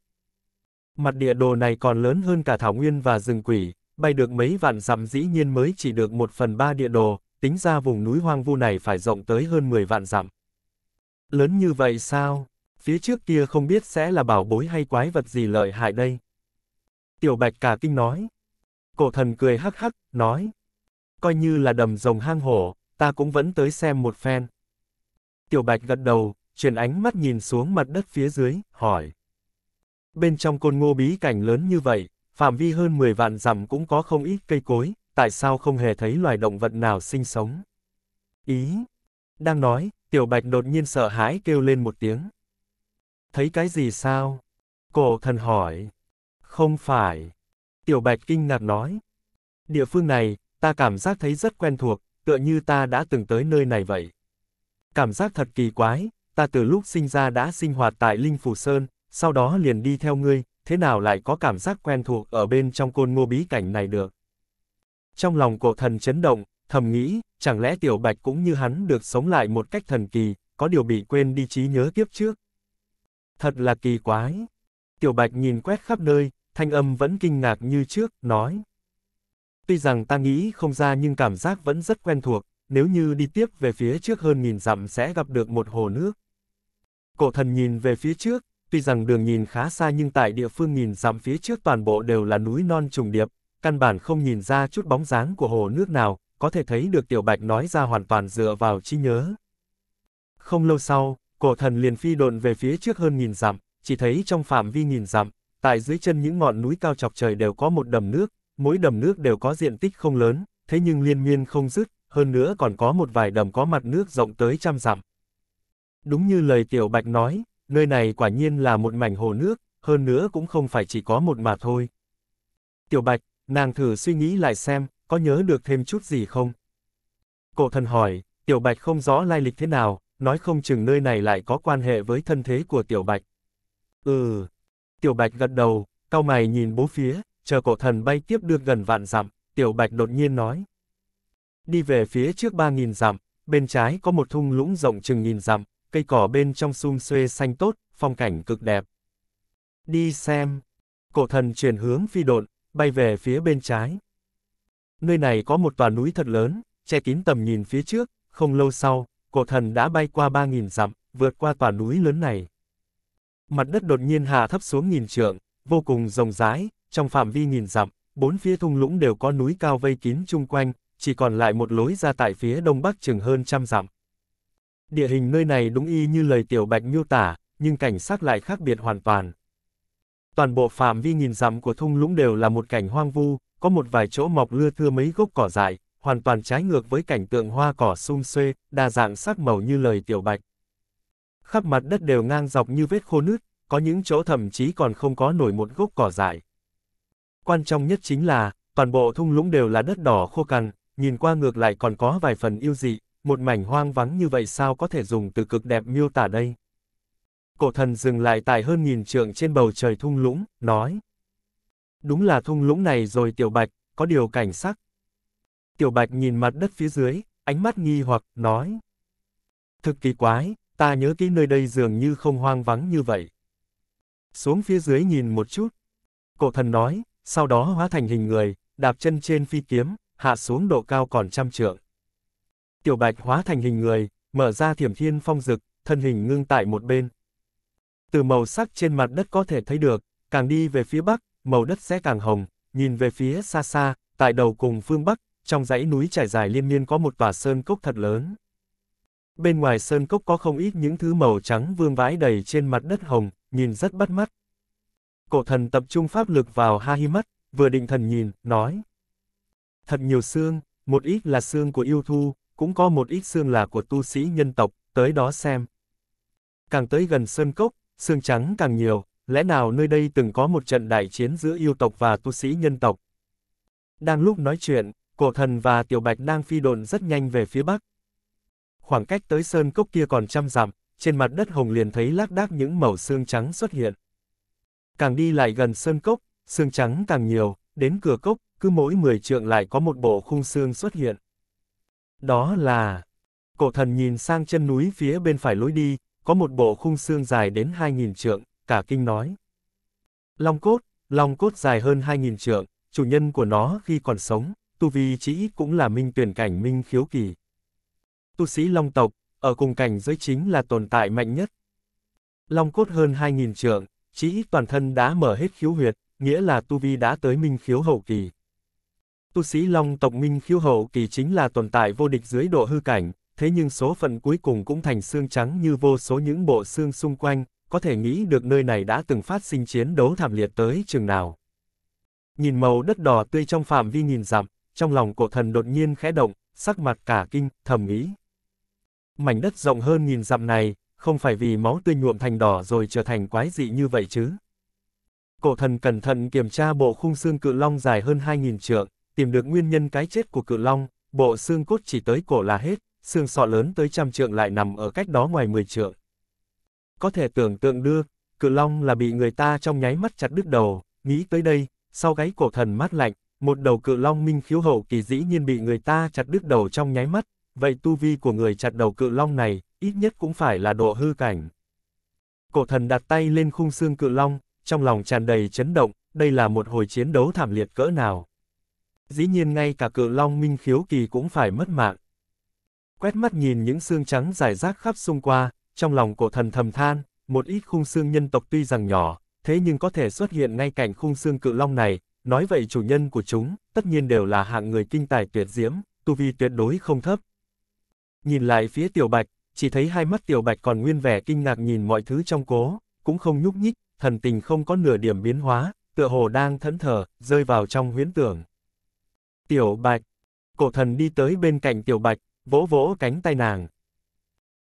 Mặt địa đồ này còn lớn hơn cả thảo nguyên và rừng quỷ, bay được mấy vạn dặm dĩ nhiên mới chỉ được một phần ba địa đồ, tính ra vùng núi hoang vu này phải rộng tới hơn 10 vạn dặm. Lớn như vậy sao? Phía trước kia không biết sẽ là bảo bối hay quái vật gì lợi hại đây. Tiểu bạch cả kinh nói. Cổ thần cười hắc hắc, nói. Coi như là đầm rồng hang hổ, ta cũng vẫn tới xem một phen. Tiểu bạch gật đầu, chuyển ánh mắt nhìn xuống mặt đất phía dưới, hỏi. Bên trong côn ngô bí cảnh lớn như vậy, phạm vi hơn 10 vạn dặm cũng có không ít cây cối, tại sao không hề thấy loài động vật nào sinh sống? Ý! Đang nói, tiểu bạch đột nhiên sợ hãi kêu lên một tiếng. Thấy cái gì sao? Cổ thần hỏi. Không phải. Tiểu bạch kinh ngạc nói. Địa phương này, ta cảm giác thấy rất quen thuộc, tựa như ta đã từng tới nơi này vậy. Cảm giác thật kỳ quái, ta từ lúc sinh ra đã sinh hoạt tại Linh Phù Sơn, sau đó liền đi theo ngươi, thế nào lại có cảm giác quen thuộc ở bên trong côn ngô bí cảnh này được. Trong lòng cổ thần chấn động, thầm nghĩ, chẳng lẽ Tiểu Bạch cũng như hắn được sống lại một cách thần kỳ, có điều bị quên đi trí nhớ kiếp trước. Thật là kỳ quái. Tiểu Bạch nhìn quét khắp nơi, thanh âm vẫn kinh ngạc như trước, nói. Tuy rằng ta nghĩ không ra nhưng cảm giác vẫn rất quen thuộc, nếu như đi tiếp về phía trước hơn nghìn dặm sẽ gặp được một hồ nước. Cổ thần nhìn về phía trước, tuy rằng đường nhìn khá xa nhưng tại địa phương nhìn dặm phía trước toàn bộ đều là núi non trùng điệp, căn bản không nhìn ra chút bóng dáng của hồ nước nào, có thể thấy được Tiểu Bạch nói ra hoàn toàn dựa vào trí nhớ. Không lâu sau, cổ thần liền phi độn về phía trước hơn nghìn dặm, chỉ thấy trong phạm vi nghìn dặm, tại dưới chân những ngọn núi cao chọc trời đều có một đầm nước, mỗi đầm nước đều có diện tích không lớn, thế nhưng liên miên không dứt, hơn nữa còn có một vài đầm có mặt nước rộng tới trăm dặm, Đúng như lời Tiểu Bạch nói, nơi này quả nhiên là một mảnh hồ nước, hơn nữa cũng không phải chỉ có một mà thôi. Tiểu Bạch, nàng thử suy nghĩ lại xem, có nhớ được thêm chút gì không? Cổ thần hỏi, Tiểu Bạch không rõ lai lịch thế nào, nói không chừng nơi này lại có quan hệ với thân thế của Tiểu Bạch. Ừ. Tiểu Bạch gật đầu, cau mày nhìn bố phía, chờ cổ thần bay tiếp được gần vạn dặm, Tiểu Bạch đột nhiên nói. Đi về phía trước ba nghìn dặm, bên trái có một thung lũng rộng chừng nghìn dặm, cây cỏ bên trong sum xuê xanh tốt, phong cảnh cực đẹp. Đi xem. Cổ thần chuyển hướng phi độn, bay về phía bên trái. Nơi này có một tòa núi thật lớn, che kín tầm nhìn phía trước, không lâu sau, cổ thần đã bay qua 3.000 dặm, vượt qua tòa núi lớn này. Mặt đất đột nhiên hạ thấp xuống nghìn trượng, vô cùng rộng rãi, trong phạm vi nghìn dặm, bốn phía thung lũng đều có núi cao vây kín chung quanh, chỉ còn lại một lối ra tại phía đông bắc chừng hơn trăm dặm. Địa hình nơi này đúng y như lời Tiểu Bạch miêu tả, nhưng cảnh sắc lại khác biệt hoàn toàn. Toàn bộ phạm vi nghìn dặm của thung lũng đều là một cảnh hoang vu, có một vài chỗ mọc lưa thưa mấy gốc cỏ dại, hoàn toàn trái ngược với cảnh tượng hoa cỏ sum xuê, đa dạng sắc màu như lời Tiểu Bạch. Khắp mặt đất đều ngang dọc như vết khô nứt, có những chỗ thậm chí còn không có nổi một gốc cỏ dại. Quan trọng nhất chính là, toàn bộ thung lũng đều là đất đỏ khô cằn, nhìn qua ngược lại còn có vài phần yêu dị, một mảnh hoang vắng như vậy sao có thể dùng từ cực đẹp miêu tả đây? Cổ thần dừng lại tại hơn nghìn trượng trên bầu trời thung lũng, nói. Đúng là thung lũng này rồi tiểu bạch, có điều cảnh sắc. Tiểu bạch nhìn mặt đất phía dưới, ánh mắt nghi hoặc, nói. Thực kỳ quái, ta nhớ kỹ nơi đây dường như không hoang vắng như vậy. Xuống phía dưới nhìn một chút. Cổ thần nói, sau đó hóa thành hình người, đạp chân trên phi kiếm, hạ xuống độ cao còn trăm trượng tiểu bạch hóa thành hình người, mở ra thiểm thiên phong dực, thân hình ngưng tại một bên. Từ màu sắc trên mặt đất có thể thấy được, càng đi về phía bắc, màu đất sẽ càng hồng, nhìn về phía xa xa, tại đầu cùng phương bắc, trong dãy núi trải dài liên miên có một tòa sơn cốc thật lớn. Bên ngoài sơn cốc có không ít những thứ màu trắng vương vãi đầy trên mặt đất hồng, nhìn rất bắt mắt. Cổ thần tập trung pháp lực vào ha hi mắt, vừa định thần nhìn, nói. Thật nhiều xương, một ít là xương của yêu thu, cũng có một ít xương là của tu sĩ nhân tộc, tới đó xem. Càng tới gần sơn cốc, xương trắng càng nhiều, lẽ nào nơi đây từng có một trận đại chiến giữa yêu tộc và tu sĩ nhân tộc. Đang lúc nói chuyện, cổ thần và tiểu bạch đang phi độn rất nhanh về phía bắc. Khoảng cách tới sơn cốc kia còn trăm dặm, trên mặt đất hồng liền thấy lác đác những màu xương trắng xuất hiện. Càng đi lại gần sơn cốc, xương trắng càng nhiều, đến cửa cốc, cứ mỗi 10 trượng lại có một bộ khung xương xuất hiện. Đó là... Cổ thần nhìn sang chân núi phía bên phải lối đi, có một bộ khung xương dài đến 2.000 trượng, cả kinh nói. Long cốt, long cốt dài hơn 2.000 trượng, chủ nhân của nó khi còn sống, tu vi chỉ ít cũng là minh tuyển cảnh minh khiếu kỳ. Tu sĩ long tộc, ở cùng cảnh giới chính là tồn tại mạnh nhất. Long cốt hơn 2.000 trượng, chỉ ít toàn thân đã mở hết khiếu huyệt, nghĩa là tu vi đã tới minh khiếu hậu kỳ tu sĩ long tộc Minh Khiếu Hậu Kỳ chính là tồn tại vô địch dưới độ hư cảnh, thế nhưng số phận cuối cùng cũng thành xương trắng như vô số những bộ xương xung quanh, có thể nghĩ được nơi này đã từng phát sinh chiến đấu thảm liệt tới chừng nào. Nhìn màu đất đỏ tươi trong phạm vi nghìn dặm, trong lòng cổ thần đột nhiên khẽ động, sắc mặt cả kinh, thầm nghĩ. Mảnh đất rộng hơn nghìn dặm này, không phải vì máu tươi nhuộm thành đỏ rồi trở thành quái dị như vậy chứ. Cổ thần cẩn thận kiểm tra bộ khung xương cự long dài hơn 2.000 trượng, tìm được nguyên nhân cái chết của cự long, bộ xương cốt chỉ tới cổ là hết, xương sọ lớn tới trăm trượng lại nằm ở cách đó ngoài 10 trượng. Có thể tưởng tượng được, cự long là bị người ta trong nháy mắt chặt đứt đầu, nghĩ tới đây, sau gáy cổ thần mát lạnh, một đầu cự long minh khiếu hậu kỳ dĩ nhiên bị người ta chặt đứt đầu trong nháy mắt, vậy tu vi của người chặt đầu cự long này, ít nhất cũng phải là độ hư cảnh. Cổ thần đặt tay lên khung xương cự long, trong lòng tràn đầy chấn động, đây là một hồi chiến đấu thảm liệt cỡ nào dĩ nhiên ngay cả cự long minh khiếu kỳ cũng phải mất mạng. Quét mắt nhìn những xương trắng dài rác khắp xung qua, trong lòng cổ thần thầm than, một ít khung xương nhân tộc tuy rằng nhỏ, thế nhưng có thể xuất hiện ngay cạnh khung xương cự long này, nói vậy chủ nhân của chúng, tất nhiên đều là hạng người kinh tài tuyệt diễm, tu vi tuyệt đối không thấp. Nhìn lại phía tiểu bạch, chỉ thấy hai mắt tiểu bạch còn nguyên vẻ kinh ngạc nhìn mọi thứ trong cố, cũng không nhúc nhích, thần tình không có nửa điểm biến hóa, tựa hồ đang thẫn thờ, rơi vào trong huyễn tưởng. Tiểu Bạch. Cổ thần đi tới bên cạnh Tiểu Bạch, vỗ vỗ cánh tay nàng.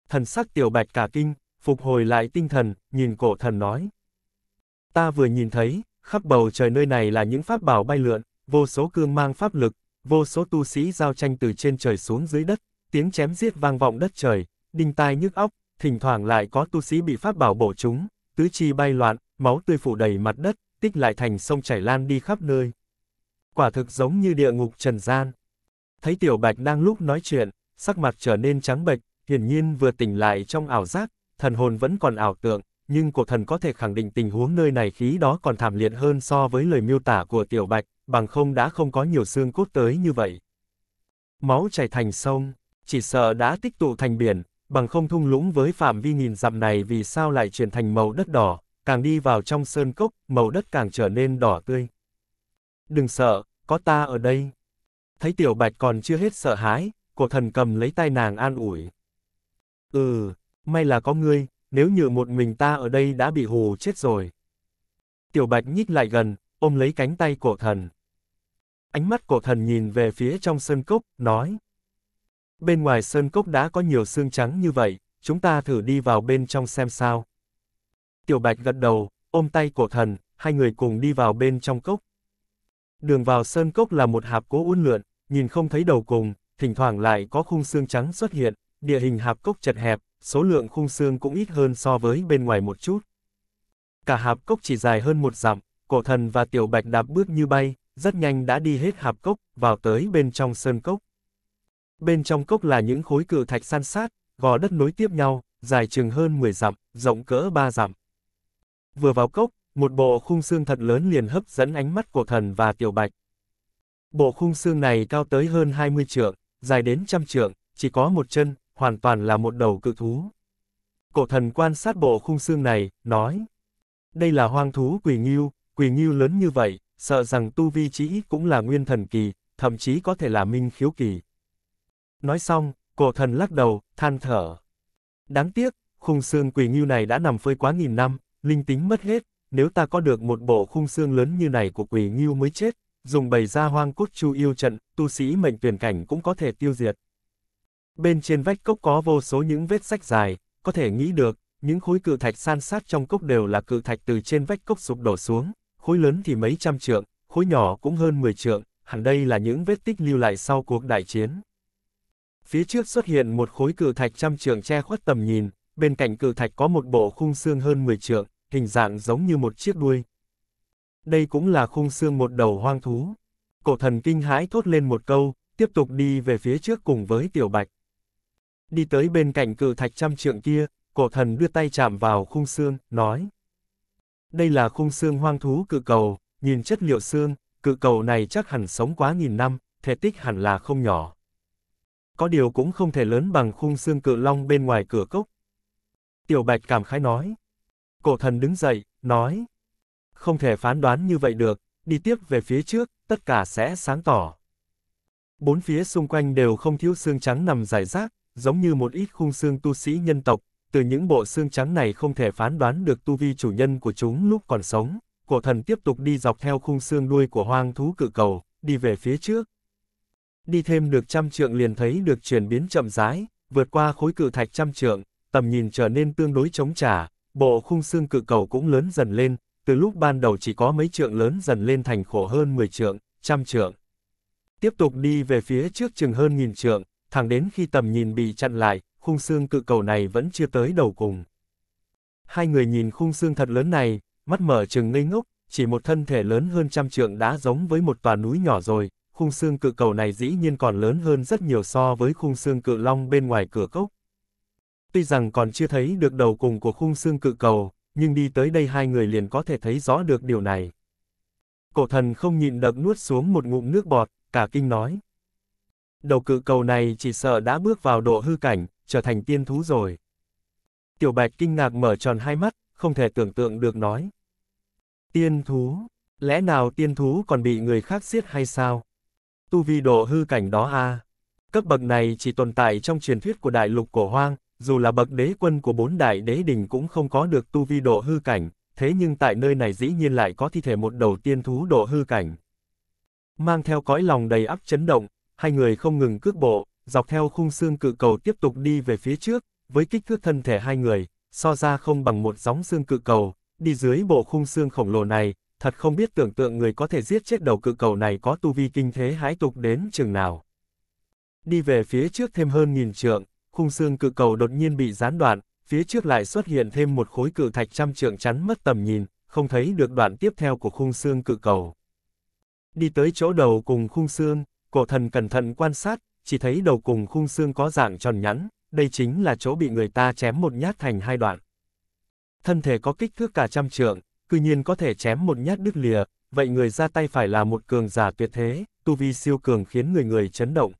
Thần sắc Tiểu Bạch cả kinh, phục hồi lại tinh thần, nhìn cổ thần nói. Ta vừa nhìn thấy, khắp bầu trời nơi này là những pháp bảo bay lượn, vô số cương mang pháp lực, vô số tu sĩ giao tranh từ trên trời xuống dưới đất, tiếng chém giết vang vọng đất trời, đinh tai nhức óc, thỉnh thoảng lại có tu sĩ bị pháp bảo bổ chúng, tứ chi bay loạn, máu tươi phủ đầy mặt đất, tích lại thành sông chảy lan đi khắp nơi quả thực giống như địa ngục trần gian. Thấy Tiểu Bạch đang lúc nói chuyện, sắc mặt trở nên trắng bệch, hiển nhiên vừa tỉnh lại trong ảo giác, thần hồn vẫn còn ảo tượng, nhưng cổ thần có thể khẳng định tình huống nơi này khí đó còn thảm liệt hơn so với lời miêu tả của Tiểu Bạch, bằng không đã không có nhiều xương cốt tới như vậy. Máu chảy thành sông, chỉ sợ đã tích tụ thành biển, bằng không thung lũng với phạm vi nghìn dặm này vì sao lại chuyển thành màu đất đỏ, càng đi vào trong sơn cốc, màu đất càng trở nên đỏ tươi đừng sợ, có ta ở đây. Thấy tiểu bạch còn chưa hết sợ hãi, cổ thần cầm lấy tay nàng an ủi. Ừ, may là có ngươi, nếu như một mình ta ở đây đã bị hù chết rồi. Tiểu bạch nhích lại gần, ôm lấy cánh tay cổ thần. Ánh mắt cổ thần nhìn về phía trong sơn cốc, nói. Bên ngoài sơn cốc đã có nhiều xương trắng như vậy, chúng ta thử đi vào bên trong xem sao. Tiểu bạch gật đầu, ôm tay cổ thần, hai người cùng đi vào bên trong cốc. Đường vào sơn cốc là một hạp cố uốn lượn, nhìn không thấy đầu cùng, thỉnh thoảng lại có khung xương trắng xuất hiện, địa hình hạp cốc chật hẹp, số lượng khung xương cũng ít hơn so với bên ngoài một chút. Cả hạp cốc chỉ dài hơn một dặm, cổ thần và tiểu bạch đạp bước như bay, rất nhanh đã đi hết hạp cốc, vào tới bên trong sơn cốc. Bên trong cốc là những khối cự thạch san sát, gò đất nối tiếp nhau, dài chừng hơn 10 dặm, rộng cỡ 3 dặm. Vừa vào cốc, một bộ khung xương thật lớn liền hấp dẫn ánh mắt của thần và tiểu bạch. Bộ khung xương này cao tới hơn 20 trượng, dài đến trăm trượng, chỉ có một chân, hoàn toàn là một đầu cự thú. Cổ thần quan sát bộ khung xương này, nói. Đây là hoang thú quỷ nghiêu, quỷ nghiêu lớn như vậy, sợ rằng tu vi chỉ ít cũng là nguyên thần kỳ, thậm chí có thể là minh khiếu kỳ. Nói xong, cổ thần lắc đầu, than thở. Đáng tiếc, khung xương quỷ nghiêu này đã nằm phơi quá nghìn năm, linh tính mất hết, nếu ta có được một bộ khung xương lớn như này của quỷ nghiêu mới chết, dùng bầy ra hoang cốt chu yêu trận, tu sĩ mệnh tuyển cảnh cũng có thể tiêu diệt. Bên trên vách cốc có vô số những vết sách dài, có thể nghĩ được, những khối cự thạch san sát trong cốc đều là cự thạch từ trên vách cốc sụp đổ xuống, khối lớn thì mấy trăm trượng, khối nhỏ cũng hơn 10 trượng, hẳn đây là những vết tích lưu lại sau cuộc đại chiến. Phía trước xuất hiện một khối cự thạch trăm trượng che khuất tầm nhìn, bên cạnh cự thạch có một bộ khung xương hơn 10 trượng, hình dạng giống như một chiếc đuôi. Đây cũng là khung xương một đầu hoang thú. Cổ thần kinh hãi thốt lên một câu, tiếp tục đi về phía trước cùng với tiểu bạch. Đi tới bên cạnh cự thạch trăm trượng kia, cổ thần đưa tay chạm vào khung xương, nói. Đây là khung xương hoang thú cự cầu, nhìn chất liệu xương, cự cầu này chắc hẳn sống quá nghìn năm, thể tích hẳn là không nhỏ. Có điều cũng không thể lớn bằng khung xương cự long bên ngoài cửa cốc. Tiểu Bạch cảm khái nói, cổ thần đứng dậy, nói. Không thể phán đoán như vậy được, đi tiếp về phía trước, tất cả sẽ sáng tỏ. Bốn phía xung quanh đều không thiếu xương trắng nằm rải rác, giống như một ít khung xương tu sĩ nhân tộc, từ những bộ xương trắng này không thể phán đoán được tu vi chủ nhân của chúng lúc còn sống. Cổ thần tiếp tục đi dọc theo khung xương đuôi của hoang thú cự cầu, đi về phía trước. Đi thêm được trăm trượng liền thấy được chuyển biến chậm rãi, vượt qua khối cự thạch trăm trượng, tầm nhìn trở nên tương đối chống trả, bộ khung xương cự cầu cũng lớn dần lên, từ lúc ban đầu chỉ có mấy trượng lớn dần lên thành khổ hơn 10 trượng, trăm trượng. Tiếp tục đi về phía trước chừng hơn nghìn trượng, thẳng đến khi tầm nhìn bị chặn lại, khung xương cự cầu này vẫn chưa tới đầu cùng. Hai người nhìn khung xương thật lớn này, mắt mở chừng ngây ngốc, chỉ một thân thể lớn hơn trăm trượng đã giống với một tòa núi nhỏ rồi, khung xương cự cầu này dĩ nhiên còn lớn hơn rất nhiều so với khung xương cự long bên ngoài cửa cốc. Tuy rằng còn chưa thấy được đầu cùng của khung xương cự cầu, nhưng đi tới đây hai người liền có thể thấy rõ được điều này. Cổ thần không nhịn được nuốt xuống một ngụm nước bọt, cả kinh nói. Đầu cự cầu này chỉ sợ đã bước vào độ hư cảnh, trở thành tiên thú rồi. Tiểu Bạch kinh ngạc mở tròn hai mắt, không thể tưởng tượng được nói. Tiên thú, lẽ nào tiên thú còn bị người khác giết hay sao? Tu vi độ hư cảnh đó a à? Cấp bậc này chỉ tồn tại trong truyền thuyết của đại lục cổ hoang, dù là bậc đế quân của bốn đại đế đình cũng không có được tu vi độ hư cảnh, thế nhưng tại nơi này dĩ nhiên lại có thi thể một đầu tiên thú độ hư cảnh. Mang theo cõi lòng đầy áp chấn động, hai người không ngừng cước bộ, dọc theo khung xương cự cầu tiếp tục đi về phía trước, với kích thước thân thể hai người, so ra không bằng một gióng xương cự cầu, đi dưới bộ khung xương khổng lồ này, thật không biết tưởng tượng người có thể giết chết đầu cự cầu này có tu vi kinh thế hãi tục đến chừng nào. Đi về phía trước thêm hơn nghìn trượng, khung xương cự cầu đột nhiên bị gián đoạn, phía trước lại xuất hiện thêm một khối cự thạch trăm trượng chắn mất tầm nhìn, không thấy được đoạn tiếp theo của khung xương cự cầu. Đi tới chỗ đầu cùng khung xương, cổ thần cẩn thận quan sát, chỉ thấy đầu cùng khung xương có dạng tròn nhẵn, đây chính là chỗ bị người ta chém một nhát thành hai đoạn. Thân thể có kích thước cả trăm trượng, cư nhiên có thể chém một nhát đứt lìa, vậy người ra tay phải là một cường giả tuyệt thế, tu vi siêu cường khiến người người chấn động.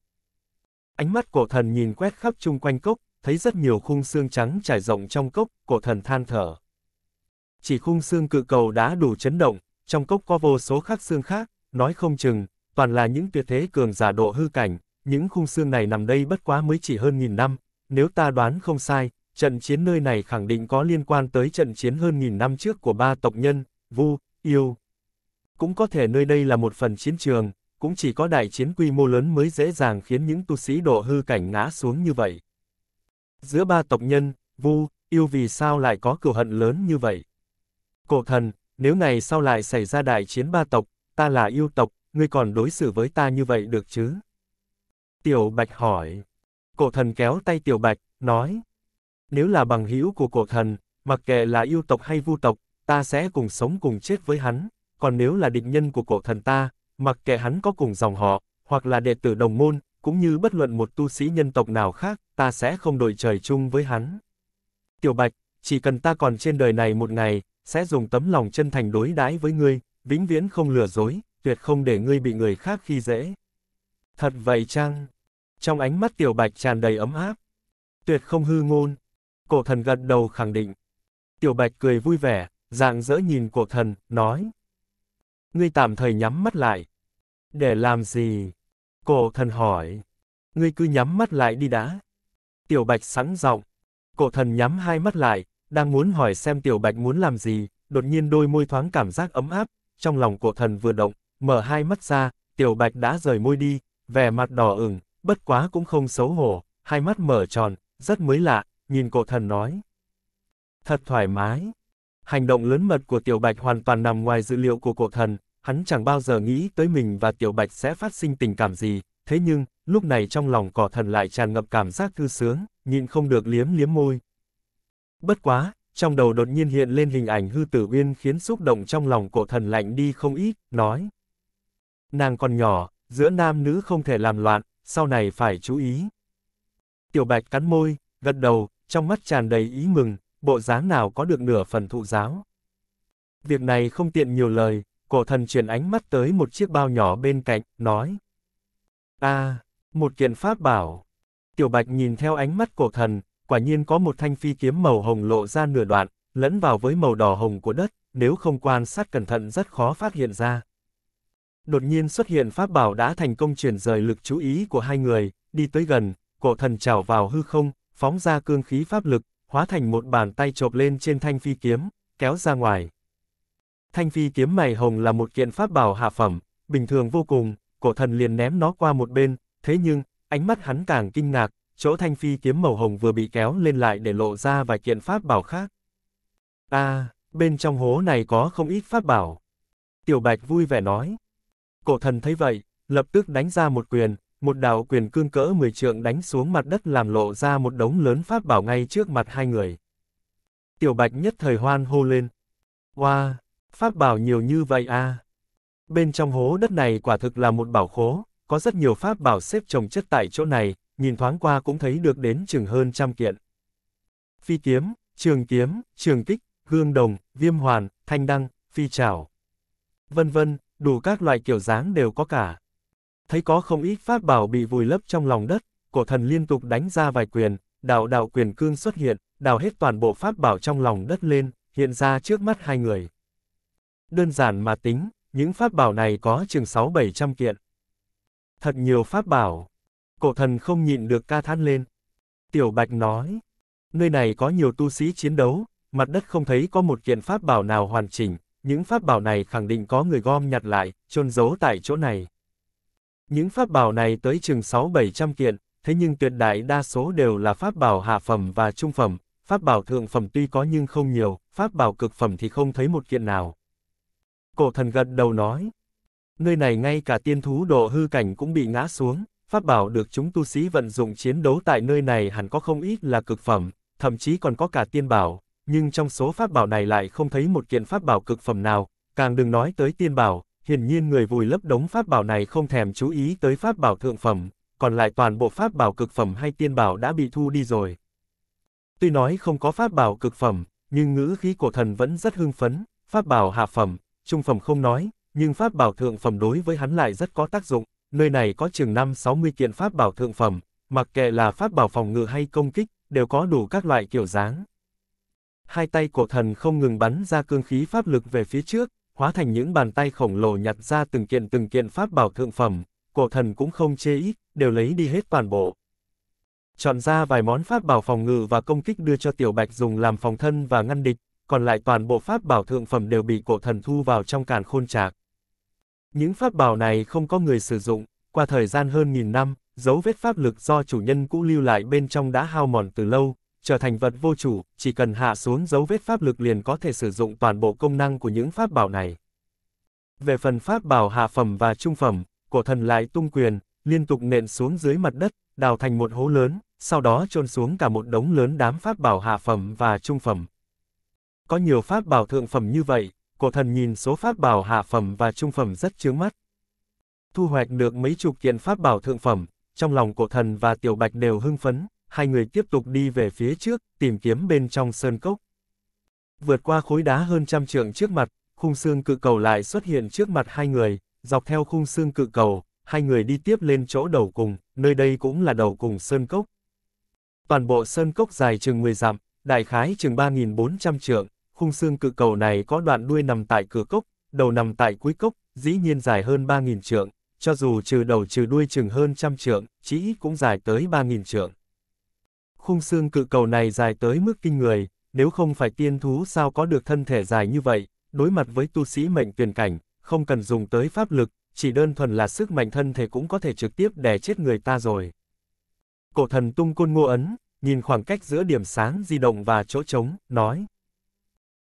Ánh mắt cổ thần nhìn quét khắp chung quanh cốc, thấy rất nhiều khung xương trắng trải rộng trong cốc, cổ thần than thở. Chỉ khung xương cự cầu đã đủ chấn động, trong cốc có vô số khắc xương khác, nói không chừng, toàn là những tuyệt thế cường giả độ hư cảnh, những khung xương này nằm đây bất quá mới chỉ hơn nghìn năm, nếu ta đoán không sai, trận chiến nơi này khẳng định có liên quan tới trận chiến hơn nghìn năm trước của ba tộc nhân, Vu, Yêu. Cũng có thể nơi đây là một phần chiến trường, cũng chỉ có đại chiến quy mô lớn mới dễ dàng khiến những tu sĩ độ hư cảnh ngã xuống như vậy. Giữa ba tộc nhân, Vu, yêu vì sao lại có cửu hận lớn như vậy? Cổ thần, nếu ngày sau lại xảy ra đại chiến ba tộc, ta là yêu tộc, ngươi còn đối xử với ta như vậy được chứ? Tiểu Bạch hỏi. Cổ thần kéo tay Tiểu Bạch, nói. Nếu là bằng hữu của cổ thần, mặc kệ là yêu tộc hay vu tộc, ta sẽ cùng sống cùng chết với hắn, còn nếu là địch nhân của cổ thần ta, mặc kệ hắn có cùng dòng họ, hoặc là đệ tử đồng môn, cũng như bất luận một tu sĩ nhân tộc nào khác, ta sẽ không đội trời chung với hắn. Tiểu Bạch, chỉ cần ta còn trên đời này một ngày, sẽ dùng tấm lòng chân thành đối đãi với ngươi, vĩnh viễn không lừa dối, tuyệt không để ngươi bị người khác khi dễ. Thật vậy chăng? Trong ánh mắt Tiểu Bạch tràn đầy ấm áp. Tuyệt không hư ngôn. Cổ thần gật đầu khẳng định. Tiểu Bạch cười vui vẻ, dạng dỡ nhìn cổ thần, nói. Ngươi tạm thời nhắm mắt lại. Để làm gì? Cổ thần hỏi. Ngươi cứ nhắm mắt lại đi đã. Tiểu Bạch sẵn giọng. Cổ thần nhắm hai mắt lại, đang muốn hỏi xem Tiểu Bạch muốn làm gì, đột nhiên đôi môi thoáng cảm giác ấm áp, trong lòng cổ thần vừa động, mở hai mắt ra, Tiểu Bạch đã rời môi đi, vẻ mặt đỏ ửng, bất quá cũng không xấu hổ, hai mắt mở tròn, rất mới lạ, nhìn cổ thần nói. Thật thoải mái. Hành động lớn mật của Tiểu Bạch hoàn toàn nằm ngoài dự liệu của cổ thần, hắn chẳng bao giờ nghĩ tới mình và Tiểu Bạch sẽ phát sinh tình cảm gì, thế nhưng, lúc này trong lòng cỏ thần lại tràn ngập cảm giác thư sướng, nhịn không được liếm liếm môi. Bất quá, trong đầu đột nhiên hiện lên hình ảnh hư tử uyên khiến xúc động trong lòng cổ thần lạnh đi không ít, nói. Nàng còn nhỏ, giữa nam nữ không thể làm loạn, sau này phải chú ý. Tiểu Bạch cắn môi, gật đầu, trong mắt tràn đầy ý mừng, bộ dáng nào có được nửa phần thụ giáo. Việc này không tiện nhiều lời, cổ thần chuyển ánh mắt tới một chiếc bao nhỏ bên cạnh, nói. a à, một kiện pháp bảo. Tiểu Bạch nhìn theo ánh mắt cổ thần, quả nhiên có một thanh phi kiếm màu hồng lộ ra nửa đoạn, lẫn vào với màu đỏ hồng của đất, nếu không quan sát cẩn thận rất khó phát hiện ra. Đột nhiên xuất hiện pháp bảo đã thành công chuyển rời lực chú ý của hai người, đi tới gần, cổ thần chảo vào hư không, phóng ra cương khí pháp lực, hóa thành một bàn tay chộp lên trên thanh phi kiếm, kéo ra ngoài. Thanh phi kiếm mày hồng là một kiện pháp bảo hạ phẩm, bình thường vô cùng, cổ thần liền ném nó qua một bên, thế nhưng, ánh mắt hắn càng kinh ngạc, chỗ thanh phi kiếm màu hồng vừa bị kéo lên lại để lộ ra vài kiện pháp bảo khác. À, bên trong hố này có không ít pháp bảo. Tiểu Bạch vui vẻ nói. Cổ thần thấy vậy, lập tức đánh ra một quyền, một đạo quyền cương cỡ 10 trượng đánh xuống mặt đất làm lộ ra một đống lớn pháp bảo ngay trước mặt hai người. Tiểu Bạch nhất thời hoan hô lên. Hoa, wow, Pháp bảo nhiều như vậy à. Bên trong hố đất này quả thực là một bảo khố, có rất nhiều pháp bảo xếp trồng chất tại chỗ này, nhìn thoáng qua cũng thấy được đến chừng hơn trăm kiện. Phi kiếm, trường kiếm, trường kích, gương đồng, viêm hoàn, thanh đăng, phi trảo. Vân vân, đủ các loại kiểu dáng đều có cả. Thấy có không ít pháp bảo bị vùi lấp trong lòng đất, cổ thần liên tục đánh ra vài quyền, đào đào quyền cương xuất hiện, đào hết toàn bộ pháp bảo trong lòng đất lên, hiện ra trước mắt hai người đơn giản mà tính, những pháp bảo này có chừng 6-700 kiện. Thật nhiều pháp bảo. Cổ thần không nhịn được ca thán lên. Tiểu Bạch nói, nơi này có nhiều tu sĩ chiến đấu, mặt đất không thấy có một kiện pháp bảo nào hoàn chỉnh, những pháp bảo này khẳng định có người gom nhặt lại, chôn giấu tại chỗ này. Những pháp bảo này tới chừng 6-700 kiện, thế nhưng tuyệt đại đa số đều là pháp bảo hạ phẩm và trung phẩm, pháp bảo thượng phẩm tuy có nhưng không nhiều, pháp bảo cực phẩm thì không thấy một kiện nào. Cổ thần gật đầu nói. Nơi này ngay cả tiên thú độ hư cảnh cũng bị ngã xuống, pháp bảo được chúng tu sĩ vận dụng chiến đấu tại nơi này hẳn có không ít là cực phẩm, thậm chí còn có cả tiên bảo, nhưng trong số pháp bảo này lại không thấy một kiện pháp bảo cực phẩm nào, càng đừng nói tới tiên bảo, hiển nhiên người vùi lấp đống pháp bảo này không thèm chú ý tới pháp bảo thượng phẩm, còn lại toàn bộ pháp bảo cực phẩm hay tiên bảo đã bị thu đi rồi. Tuy nói không có pháp bảo cực phẩm, nhưng ngữ khí cổ thần vẫn rất hưng phấn, pháp bảo hạ phẩm, trung phẩm không nói, nhưng pháp bảo thượng phẩm đối với hắn lại rất có tác dụng, nơi này có chừng 5-60 kiện pháp bảo thượng phẩm, mặc kệ là pháp bảo phòng ngự hay công kích, đều có đủ các loại kiểu dáng. Hai tay cổ thần không ngừng bắn ra cương khí pháp lực về phía trước, hóa thành những bàn tay khổng lồ nhặt ra từng kiện từng kiện pháp bảo thượng phẩm, cổ thần cũng không chê ít, đều lấy đi hết toàn bộ. Chọn ra vài món pháp bảo phòng ngự và công kích đưa cho Tiểu Bạch dùng làm phòng thân và ngăn địch, còn lại toàn bộ pháp bảo thượng phẩm đều bị cổ thần thu vào trong càn khôn trạc. Những pháp bảo này không có người sử dụng, qua thời gian hơn nghìn năm, dấu vết pháp lực do chủ nhân cũ lưu lại bên trong đã hao mòn từ lâu, trở thành vật vô chủ, chỉ cần hạ xuống dấu vết pháp lực liền có thể sử dụng toàn bộ công năng của những pháp bảo này. Về phần pháp bảo hạ phẩm và trung phẩm, cổ thần lại tung quyền, liên tục nện xuống dưới mặt đất, đào thành một hố lớn, sau đó trôn xuống cả một đống lớn đám pháp bảo hạ phẩm và trung phẩm. Có nhiều pháp bảo thượng phẩm như vậy, cổ thần nhìn số pháp bảo hạ phẩm và trung phẩm rất chướng mắt. Thu hoạch được mấy chục kiện pháp bảo thượng phẩm, trong lòng cổ thần và tiểu bạch đều hưng phấn, hai người tiếp tục đi về phía trước, tìm kiếm bên trong sơn cốc. Vượt qua khối đá hơn trăm trượng trước mặt, khung xương cự cầu lại xuất hiện trước mặt hai người, dọc theo khung xương cự cầu, hai người đi tiếp lên chỗ đầu cùng, nơi đây cũng là đầu cùng sơn cốc. Toàn bộ sơn cốc dài chừng 10 dặm, đại khái chừng 3.400 trượng, khung xương cự cầu này có đoạn đuôi nằm tại cửa cốc, đầu nằm tại cuối cốc, dĩ nhiên dài hơn 3.000 trượng, cho dù trừ đầu trừ đuôi chừng hơn trăm trượng, chỉ ít cũng dài tới 3.000 trượng. Khung xương cự cầu này dài tới mức kinh người, nếu không phải tiên thú sao có được thân thể dài như vậy, đối mặt với tu sĩ mệnh tuyển cảnh, không cần dùng tới pháp lực, chỉ đơn thuần là sức mạnh thân thể cũng có thể trực tiếp đè chết người ta rồi. Cổ thần tung côn ngô ấn, nhìn khoảng cách giữa điểm sáng di động và chỗ trống, nói.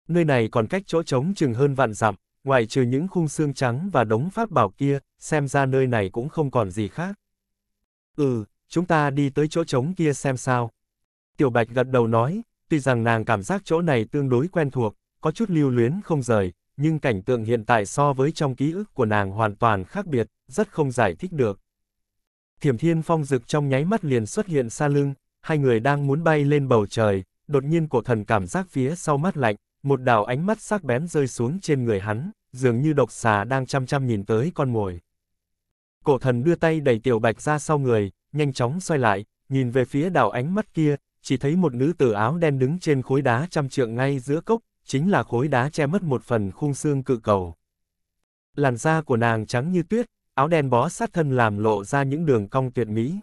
Nơi này còn cách chỗ trống chừng hơn vạn dặm, ngoại trừ những khung xương trắng và đống pháp bảo kia, xem ra nơi này cũng không còn gì khác. Ừ, chúng ta đi tới chỗ trống kia xem sao. Tiểu Bạch gật đầu nói, tuy rằng nàng cảm giác chỗ này tương đối quen thuộc, có chút lưu luyến không rời, nhưng cảnh tượng hiện tại so với trong ký ức của nàng hoàn toàn khác biệt, rất không giải thích được. Thiểm thiên phong rực trong nháy mắt liền xuất hiện xa lưng, hai người đang muốn bay lên bầu trời, đột nhiên cổ thần cảm giác phía sau mắt lạnh, một đảo ánh mắt sắc bén rơi xuống trên người hắn, dường như độc xà đang chăm chăm nhìn tới con mồi. Cổ thần đưa tay đẩy tiểu bạch ra sau người, nhanh chóng xoay lại, nhìn về phía đảo ánh mắt kia, chỉ thấy một nữ tử áo đen đứng trên khối đá trăm trượng ngay giữa cốc, chính là khối đá che mất một phần khung xương cự cầu. Làn da của nàng trắng như tuyết, áo đen bó sát thân làm lộ ra những đường cong tuyệt mỹ.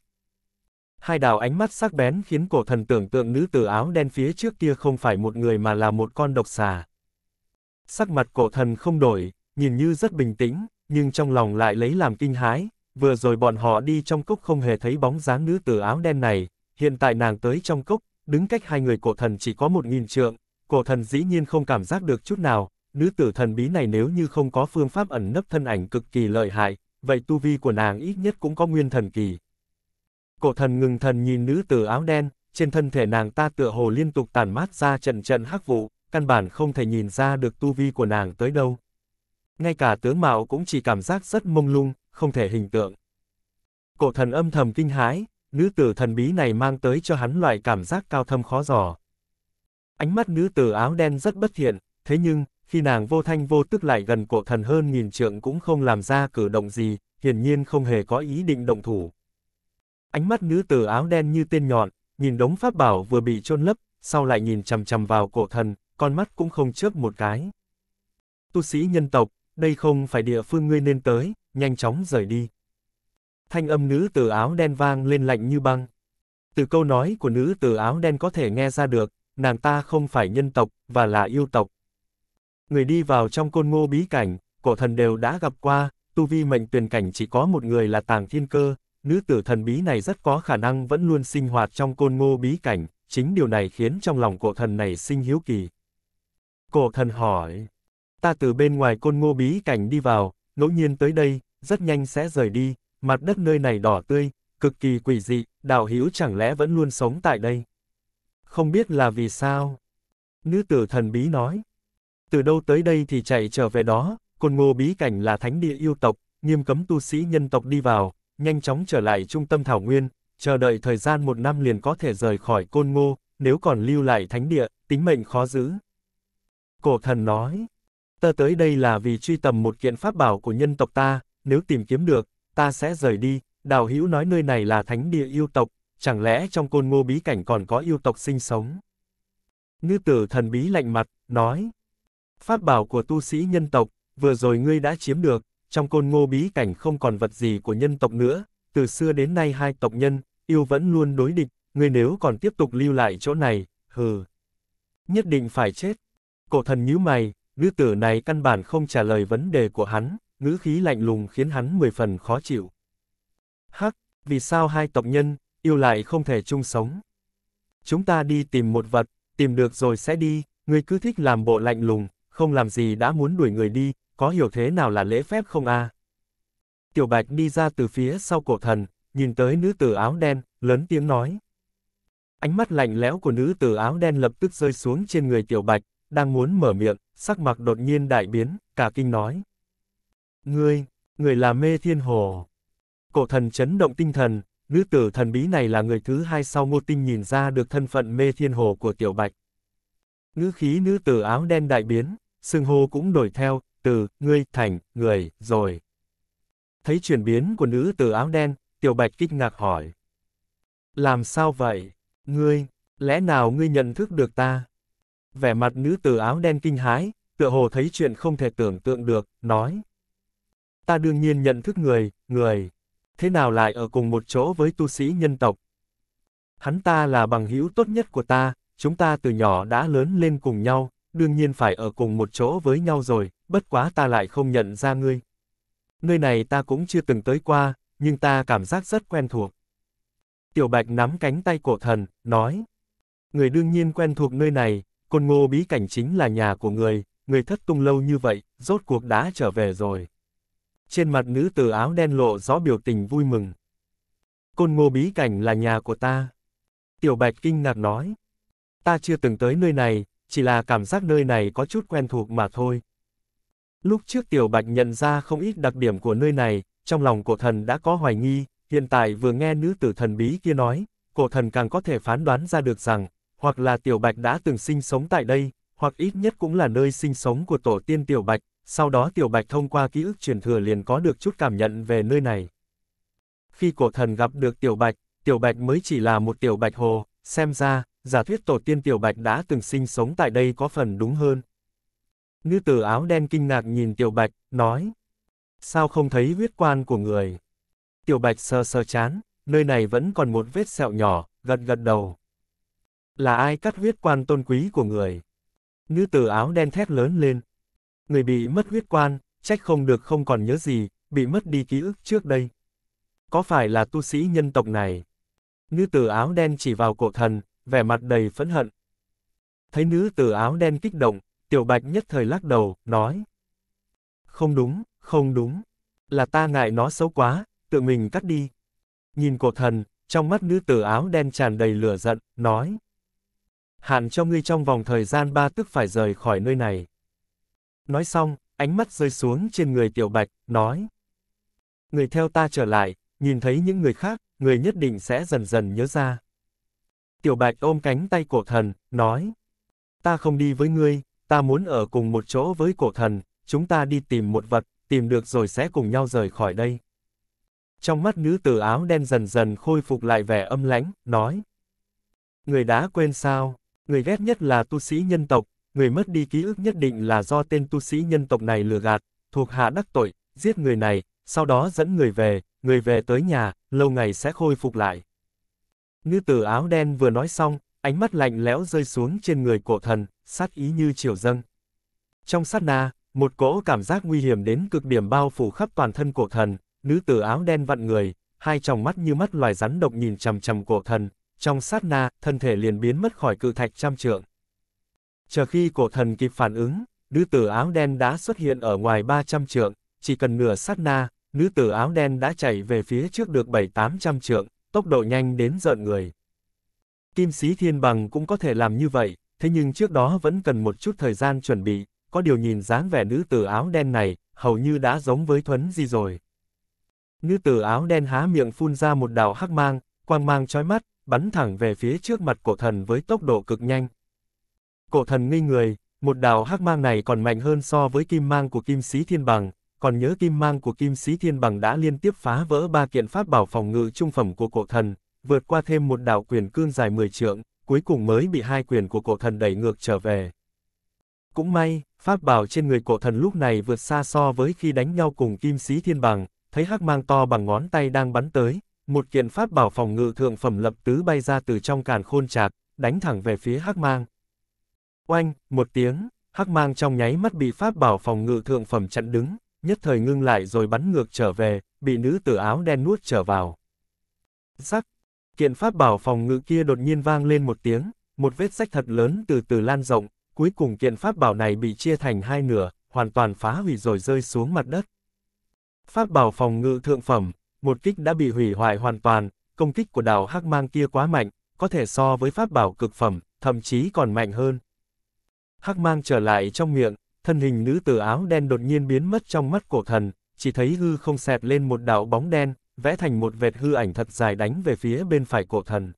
Hai đào ánh mắt sắc bén khiến cổ thần tưởng tượng nữ tử áo đen phía trước kia không phải một người mà là một con độc xà. Sắc mặt cổ thần không đổi, nhìn như rất bình tĩnh, nhưng trong lòng lại lấy làm kinh hái, vừa rồi bọn họ đi trong cốc không hề thấy bóng dáng nữ tử áo đen này, hiện tại nàng tới trong cốc, đứng cách hai người cổ thần chỉ có một nghìn trượng, cổ thần dĩ nhiên không cảm giác được chút nào, nữ tử thần bí này nếu như không có phương pháp ẩn nấp thân ảnh cực kỳ lợi hại, vậy tu vi của nàng ít nhất cũng có nguyên thần kỳ, cổ thần ngừng thần nhìn nữ tử áo đen, trên thân thể nàng ta tựa hồ liên tục tàn mát ra trận trận hắc vụ, căn bản không thể nhìn ra được tu vi của nàng tới đâu. Ngay cả tướng mạo cũng chỉ cảm giác rất mông lung, không thể hình tượng. Cổ thần âm thầm kinh hãi, nữ tử thần bí này mang tới cho hắn loại cảm giác cao thâm khó giò. Ánh mắt nữ tử áo đen rất bất thiện, thế nhưng, khi nàng vô thanh vô tức lại gần cổ thần hơn nghìn trượng cũng không làm ra cử động gì, hiển nhiên không hề có ý định động thủ. Ánh mắt nữ tử áo đen như tên nhọn, nhìn đống pháp bảo vừa bị chôn lấp, sau lại nhìn chằm chằm vào cổ thần, con mắt cũng không chớp một cái. Tu sĩ nhân tộc, đây không phải địa phương ngươi nên tới, nhanh chóng rời đi. Thanh âm nữ tử áo đen vang lên lạnh như băng. Từ câu nói của nữ tử áo đen có thể nghe ra được, nàng ta không phải nhân tộc, và là yêu tộc. Người đi vào trong côn ngô bí cảnh, cổ thần đều đã gặp qua, tu vi mệnh tuyển cảnh chỉ có một người là tàng thiên cơ, nữ tử thần bí này rất có khả năng vẫn luôn sinh hoạt trong côn ngô bí cảnh, chính điều này khiến trong lòng cổ thần này sinh hiếu kỳ. Cổ thần hỏi, ta từ bên ngoài côn ngô bí cảnh đi vào, ngẫu nhiên tới đây, rất nhanh sẽ rời đi, mặt đất nơi này đỏ tươi, cực kỳ quỷ dị, đạo hữu chẳng lẽ vẫn luôn sống tại đây? Không biết là vì sao? Nữ tử thần bí nói. Từ đâu tới đây thì chạy trở về đó, côn ngô bí cảnh là thánh địa yêu tộc, nghiêm cấm tu sĩ nhân tộc đi vào, nhanh chóng trở lại trung tâm Thảo Nguyên, chờ đợi thời gian một năm liền có thể rời khỏi côn ngô, nếu còn lưu lại thánh địa, tính mệnh khó giữ. Cổ thần nói, ta tới đây là vì truy tầm một kiện pháp bảo của nhân tộc ta, nếu tìm kiếm được, ta sẽ rời đi, đào hữu nói nơi này là thánh địa yêu tộc, chẳng lẽ trong côn ngô bí cảnh còn có yêu tộc sinh sống? Ngư tử thần bí lạnh mặt, nói, pháp bảo của tu sĩ nhân tộc, vừa rồi ngươi đã chiếm được, trong côn ngô bí cảnh không còn vật gì của nhân tộc nữa, từ xưa đến nay hai tộc nhân, yêu vẫn luôn đối địch, người nếu còn tiếp tục lưu lại chỗ này, hừ. Nhất định phải chết. Cổ thần nhíu mày, nữ tử này căn bản không trả lời vấn đề của hắn, ngữ khí lạnh lùng khiến hắn mười phần khó chịu. Hắc, vì sao hai tộc nhân, yêu lại không thể chung sống? Chúng ta đi tìm một vật, tìm được rồi sẽ đi, người cứ thích làm bộ lạnh lùng, không làm gì đã muốn đuổi người đi, có hiểu thế nào là lễ phép không a? À? Tiểu Bạch đi ra từ phía sau cổ thần, nhìn tới nữ tử áo đen, lớn tiếng nói. Ánh mắt lạnh lẽo của nữ tử áo đen lập tức rơi xuống trên người Tiểu Bạch, đang muốn mở miệng, sắc mặt đột nhiên đại biến, cả kinh nói. Ngươi, người là mê thiên hồ. Cổ thần chấn động tinh thần, nữ tử thần bí này là người thứ hai sau ngô tinh nhìn ra được thân phận mê thiên hồ của Tiểu Bạch. Ngữ khí nữ tử áo đen đại biến, sừng hồ cũng đổi theo, từ ngươi thành người rồi. Thấy chuyển biến của nữ từ áo đen, Tiểu Bạch kinh ngạc hỏi. Làm sao vậy? Ngươi, lẽ nào ngươi nhận thức được ta? Vẻ mặt nữ từ áo đen kinh hái, tựa hồ thấy chuyện không thể tưởng tượng được, nói. Ta đương nhiên nhận thức người, người. Thế nào lại ở cùng một chỗ với tu sĩ nhân tộc? Hắn ta là bằng hữu tốt nhất của ta, chúng ta từ nhỏ đã lớn lên cùng nhau, đương nhiên phải ở cùng một chỗ với nhau rồi, bất quá ta lại không nhận ra ngươi. Nơi này ta cũng chưa từng tới qua, nhưng ta cảm giác rất quen thuộc. Tiểu Bạch nắm cánh tay cổ thần, nói. Người đương nhiên quen thuộc nơi này, côn ngô bí cảnh chính là nhà của người, người thất tung lâu như vậy, rốt cuộc đã trở về rồi. Trên mặt nữ tử áo đen lộ rõ biểu tình vui mừng. Côn ngô bí cảnh là nhà của ta. Tiểu Bạch kinh ngạc nói. Ta chưa từng tới nơi này, chỉ là cảm giác nơi này có chút quen thuộc mà thôi, Lúc trước Tiểu Bạch nhận ra không ít đặc điểm của nơi này, trong lòng cổ thần đã có hoài nghi, hiện tại vừa nghe nữ tử thần bí kia nói, cổ thần càng có thể phán đoán ra được rằng, hoặc là Tiểu Bạch đã từng sinh sống tại đây, hoặc ít nhất cũng là nơi sinh sống của tổ tiên Tiểu Bạch, sau đó Tiểu Bạch thông qua ký ức truyền thừa liền có được chút cảm nhận về nơi này. Khi cổ thần gặp được Tiểu Bạch, Tiểu Bạch mới chỉ là một Tiểu Bạch hồ, xem ra, giả thuyết tổ tiên Tiểu Bạch đã từng sinh sống tại đây có phần đúng hơn. Nữ tử áo đen kinh ngạc nhìn Tiểu Bạch, nói. Sao không thấy huyết quan của người? Tiểu Bạch sờ sờ chán, nơi này vẫn còn một vết sẹo nhỏ, gật gật đầu. Là ai cắt huyết quan tôn quý của người? Nữ tử áo đen thét lớn lên. Người bị mất huyết quan, trách không được không còn nhớ gì, bị mất đi ký ức trước đây. Có phải là tu sĩ nhân tộc này? Nữ tử áo đen chỉ vào cổ thần, vẻ mặt đầy phẫn hận. Thấy nữ tử áo đen kích động, Tiểu Bạch nhất thời lắc đầu, nói. Không đúng, không đúng. Là ta ngại nó xấu quá, tự mình cắt đi. Nhìn cổ thần, trong mắt nữ tử áo đen tràn đầy lửa giận, nói. Hạn cho ngươi trong vòng thời gian ba tức phải rời khỏi nơi này. Nói xong, ánh mắt rơi xuống trên người Tiểu Bạch, nói. Người theo ta trở lại, nhìn thấy những người khác, người nhất định sẽ dần dần nhớ ra. Tiểu Bạch ôm cánh tay cổ thần, nói. Ta không đi với ngươi, ta muốn ở cùng một chỗ với cổ thần, chúng ta đi tìm một vật, tìm được rồi sẽ cùng nhau rời khỏi đây. Trong mắt nữ tử áo đen dần dần khôi phục lại vẻ âm lãnh, nói. Người đã quên sao, người ghét nhất là tu sĩ nhân tộc, người mất đi ký ức nhất định là do tên tu sĩ nhân tộc này lừa gạt, thuộc hạ đắc tội, giết người này, sau đó dẫn người về, người về tới nhà, lâu ngày sẽ khôi phục lại. Nữ tử áo đen vừa nói xong, ánh mắt lạnh lẽo rơi xuống trên người cổ thần, sát ý như chiều dâng. Trong sát na, một cỗ cảm giác nguy hiểm đến cực điểm bao phủ khắp toàn thân cổ thần, nữ tử áo đen vặn người, hai tròng mắt như mắt loài rắn độc nhìn chằm chằm cổ thần, trong sát na, thân thể liền biến mất khỏi cự thạch trăm trượng. Chờ khi cổ thần kịp phản ứng, nữ tử áo đen đã xuất hiện ở ngoài 300 trượng, chỉ cần nửa sát na, nữ tử áo đen đã chạy về phía trước được 7-800 trượng, tốc độ nhanh đến giận người kim sĩ thiên bằng cũng có thể làm như vậy, thế nhưng trước đó vẫn cần một chút thời gian chuẩn bị, có điều nhìn dáng vẻ nữ tử áo đen này, hầu như đã giống với Thuấn Di rồi. Nữ tử áo đen há miệng phun ra một đạo hắc mang, quang mang chói mắt, bắn thẳng về phía trước mặt cổ thần với tốc độ cực nhanh. Cổ thần ngây người, một đạo hắc mang này còn mạnh hơn so với kim mang của kim sĩ thiên bằng, còn nhớ kim mang của kim sĩ thiên bằng đã liên tiếp phá vỡ ba kiện pháp bảo phòng ngự trung phẩm của cổ thần, vượt qua thêm một đạo quyền cương dài 10 trượng, cuối cùng mới bị hai quyền của cổ thần đẩy ngược trở về. Cũng may, pháp bảo trên người cổ thần lúc này vượt xa so với khi đánh nhau cùng kim sĩ thiên bằng, thấy hắc mang to bằng ngón tay đang bắn tới, một kiện pháp bảo phòng ngự thượng phẩm lập tứ bay ra từ trong càn khôn chạc, đánh thẳng về phía hắc mang. Oanh, một tiếng, hắc mang trong nháy mắt bị pháp bảo phòng ngự thượng phẩm chặn đứng, nhất thời ngưng lại rồi bắn ngược trở về, bị nữ tử áo đen nuốt trở vào. Sắc, Kiện pháp bảo phòng ngự kia đột nhiên vang lên một tiếng, một vết sách thật lớn từ từ lan rộng, cuối cùng kiện pháp bảo này bị chia thành hai nửa, hoàn toàn phá hủy rồi rơi xuống mặt đất. Pháp bảo phòng ngự thượng phẩm, một kích đã bị hủy hoại hoàn toàn, công kích của đảo Hắc Mang kia quá mạnh, có thể so với pháp bảo cực phẩm, thậm chí còn mạnh hơn. Hắc Mang trở lại trong miệng, thân hình nữ tử áo đen đột nhiên biến mất trong mắt cổ thần, chỉ thấy hư không xẹt lên một đạo bóng đen, vẽ thành một vệt hư ảnh thật dài đánh về phía bên phải cổ thần.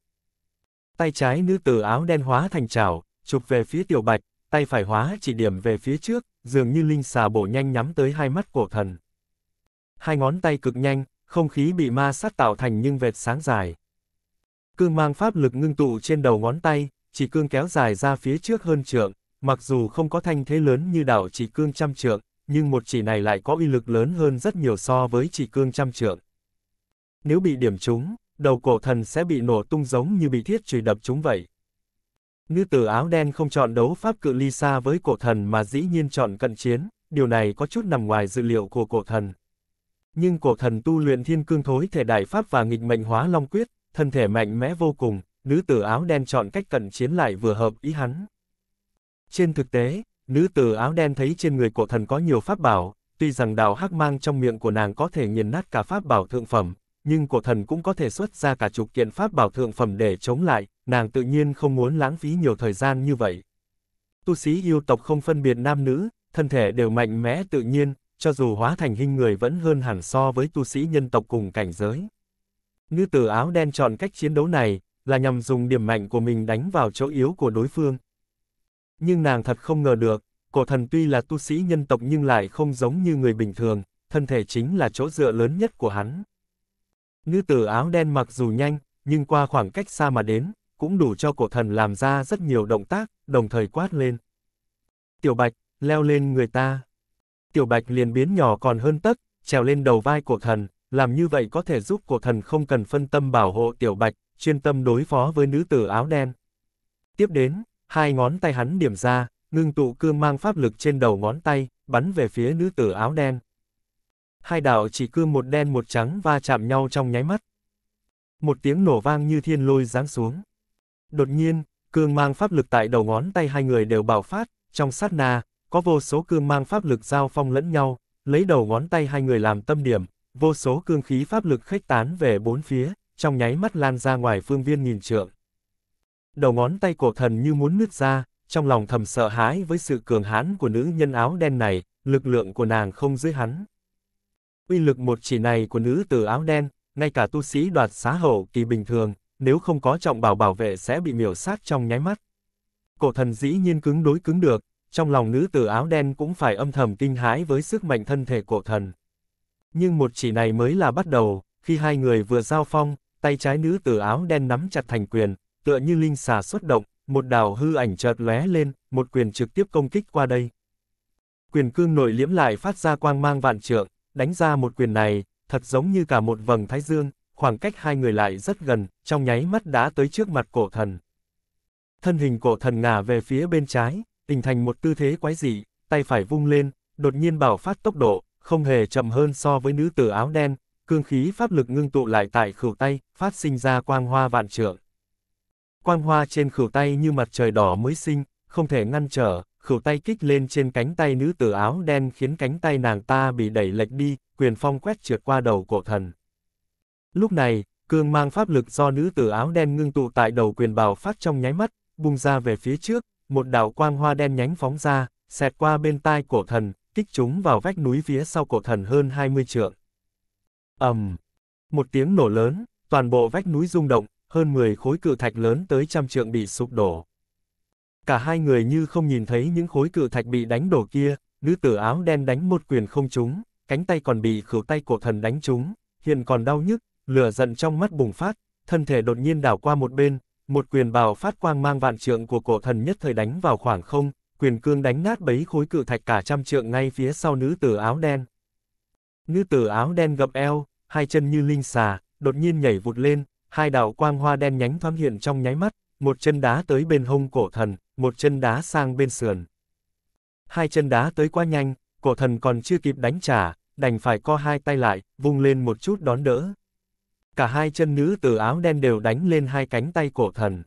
Tay trái nữ tử áo đen hóa thành chảo, chụp về phía tiểu bạch, tay phải hóa chỉ điểm về phía trước, dường như linh xà bổ nhanh nhắm tới hai mắt cổ thần. Hai ngón tay cực nhanh, không khí bị ma sát tạo thành những vệt sáng dài. Cương mang pháp lực ngưng tụ trên đầu ngón tay, chỉ cương kéo dài ra phía trước hơn trượng, mặc dù không có thanh thế lớn như đảo chỉ cương trăm trượng, nhưng một chỉ này lại có uy lực lớn hơn rất nhiều so với chỉ cương trăm trượng nếu bị điểm trúng, đầu cổ thần sẽ bị nổ tung giống như bị thiết chùy đập chúng vậy. Nữ tử áo đen không chọn đấu pháp cự ly xa với cổ thần mà dĩ nhiên chọn cận chiến, điều này có chút nằm ngoài dự liệu của cổ thần. Nhưng cổ thần tu luyện thiên cương thối thể đại pháp và nghịch mệnh hóa long quyết, thân thể mạnh mẽ vô cùng, nữ tử áo đen chọn cách cận chiến lại vừa hợp ý hắn. Trên thực tế, nữ tử áo đen thấy trên người cổ thần có nhiều pháp bảo, tuy rằng đào hắc mang trong miệng của nàng có thể nghiền nát cả pháp bảo thượng phẩm, nhưng cổ thần cũng có thể xuất ra cả chục kiện pháp bảo thượng phẩm để chống lại, nàng tự nhiên không muốn lãng phí nhiều thời gian như vậy. Tu sĩ yêu tộc không phân biệt nam nữ, thân thể đều mạnh mẽ tự nhiên, cho dù hóa thành hình người vẫn hơn hẳn so với tu sĩ nhân tộc cùng cảnh giới. Nữ tử áo đen chọn cách chiến đấu này, là nhằm dùng điểm mạnh của mình đánh vào chỗ yếu của đối phương. Nhưng nàng thật không ngờ được, cổ thần tuy là tu sĩ nhân tộc nhưng lại không giống như người bình thường, thân thể chính là chỗ dựa lớn nhất của hắn. Nữ tử áo đen mặc dù nhanh, nhưng qua khoảng cách xa mà đến, cũng đủ cho cổ thần làm ra rất nhiều động tác, đồng thời quát lên. Tiểu Bạch, leo lên người ta. Tiểu Bạch liền biến nhỏ còn hơn tấc, trèo lên đầu vai cổ thần, làm như vậy có thể giúp cổ thần không cần phân tâm bảo hộ Tiểu Bạch, chuyên tâm đối phó với nữ tử áo đen. Tiếp đến, hai ngón tay hắn điểm ra, ngưng tụ cương mang pháp lực trên đầu ngón tay, bắn về phía nữ tử áo đen hai đạo chỉ cư một đen một trắng va chạm nhau trong nháy mắt. Một tiếng nổ vang như thiên lôi giáng xuống. Đột nhiên, cương mang pháp lực tại đầu ngón tay hai người đều bạo phát, trong sát na, có vô số cương mang pháp lực giao phong lẫn nhau, lấy đầu ngón tay hai người làm tâm điểm, vô số cương khí pháp lực khách tán về bốn phía, trong nháy mắt lan ra ngoài phương viên nghìn trượng. Đầu ngón tay cổ thần như muốn nứt ra, trong lòng thầm sợ hãi với sự cường hãn của nữ nhân áo đen này, lực lượng của nàng không dưới hắn uy lực một chỉ này của nữ tử áo đen, ngay cả tu sĩ đoạt xá hậu kỳ bình thường, nếu không có trọng bảo bảo vệ sẽ bị miểu sát trong nháy mắt. Cổ thần dĩ nhiên cứng đối cứng được, trong lòng nữ tử áo đen cũng phải âm thầm kinh hãi với sức mạnh thân thể cổ thần. Nhưng một chỉ này mới là bắt đầu, khi hai người vừa giao phong, tay trái nữ tử áo đen nắm chặt thành quyền, tựa như linh xà xuất động, một đào hư ảnh chợt lóe lên, một quyền trực tiếp công kích qua đây. Quyền cương nội liễm lại phát ra quang mang vạn trượng, đánh ra một quyền này, thật giống như cả một vầng thái dương, khoảng cách hai người lại rất gần, trong nháy mắt đã tới trước mặt cổ thần. Thân hình cổ thần ngả về phía bên trái, hình thành một tư thế quái dị, tay phải vung lên, đột nhiên bảo phát tốc độ, không hề chậm hơn so với nữ tử áo đen, cương khí pháp lực ngưng tụ lại tại khửu tay, phát sinh ra quang hoa vạn trượng. Quang hoa trên khửu tay như mặt trời đỏ mới sinh, không thể ngăn trở, khửu tay kích lên trên cánh tay nữ tử áo đen khiến cánh tay nàng ta bị đẩy lệch đi, quyền phong quét trượt qua đầu cổ thần. Lúc này, cương mang pháp lực do nữ tử áo đen ngưng tụ tại đầu quyền bào phát trong nháy mắt, bung ra về phía trước, một đạo quang hoa đen nhánh phóng ra, xẹt qua bên tai cổ thần, kích chúng vào vách núi phía sau cổ thần hơn 20 trượng. ầm, um, Một tiếng nổ lớn, toàn bộ vách núi rung động, hơn 10 khối cự thạch lớn tới trăm trượng bị sụp đổ. Cả hai người như không nhìn thấy những khối cự thạch bị đánh đổ kia, nữ tử áo đen đánh một quyền không trúng, cánh tay còn bị khử tay của thần đánh trúng, hiện còn đau nhức, lửa giận trong mắt bùng phát, thân thể đột nhiên đảo qua một bên, một quyền bào phát quang mang vạn trượng của cổ thần nhất thời đánh vào khoảng không, quyền cương đánh nát bấy khối cự thạch cả trăm trượng ngay phía sau nữ tử áo đen. Nữ tử áo đen gập eo, hai chân như linh xà, đột nhiên nhảy vụt lên, hai đạo quang hoa đen nhánh thoáng hiện trong nháy mắt, một chân đá tới bên hông cổ thần, một chân đá sang bên sườn. Hai chân đá tới quá nhanh, cổ thần còn chưa kịp đánh trả, đành phải co hai tay lại, vung lên một chút đón đỡ. Cả hai chân nữ tử áo đen đều đánh lên hai cánh tay cổ thần.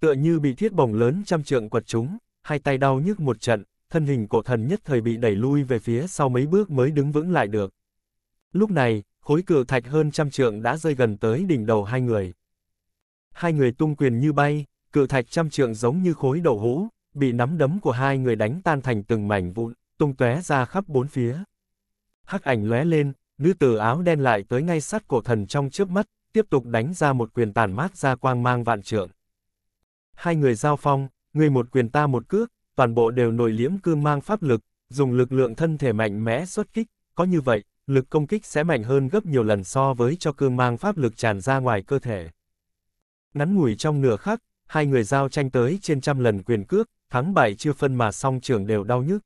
Tựa như bị thiết bổng lớn trăm trượng quật chúng, hai tay đau nhức một trận, thân hình cổ thần nhất thời bị đẩy lui về phía sau mấy bước mới đứng vững lại được. Lúc này, khối cự thạch hơn trăm trượng đã rơi gần tới đỉnh đầu hai người. Hai người tung quyền như bay, cự thạch trăm trượng giống như khối đậu hũ, bị nắm đấm của hai người đánh tan thành từng mảnh vụn, tung tóe ra khắp bốn phía. Hắc ảnh lóe lên, nữ tử áo đen lại tới ngay sát cổ thần trong trước mắt, tiếp tục đánh ra một quyền tàn mát ra quang mang vạn trượng. Hai người giao phong, người một quyền ta một cước, toàn bộ đều nổi liễm cư mang pháp lực, dùng lực lượng thân thể mạnh mẽ xuất kích, có như vậy, lực công kích sẽ mạnh hơn gấp nhiều lần so với cho cương mang pháp lực tràn ra ngoài cơ thể. Ngắn ngủi trong nửa khắc, hai người giao tranh tới trên trăm lần quyền cước, thắng bại chưa phân mà song trường đều đau nhức.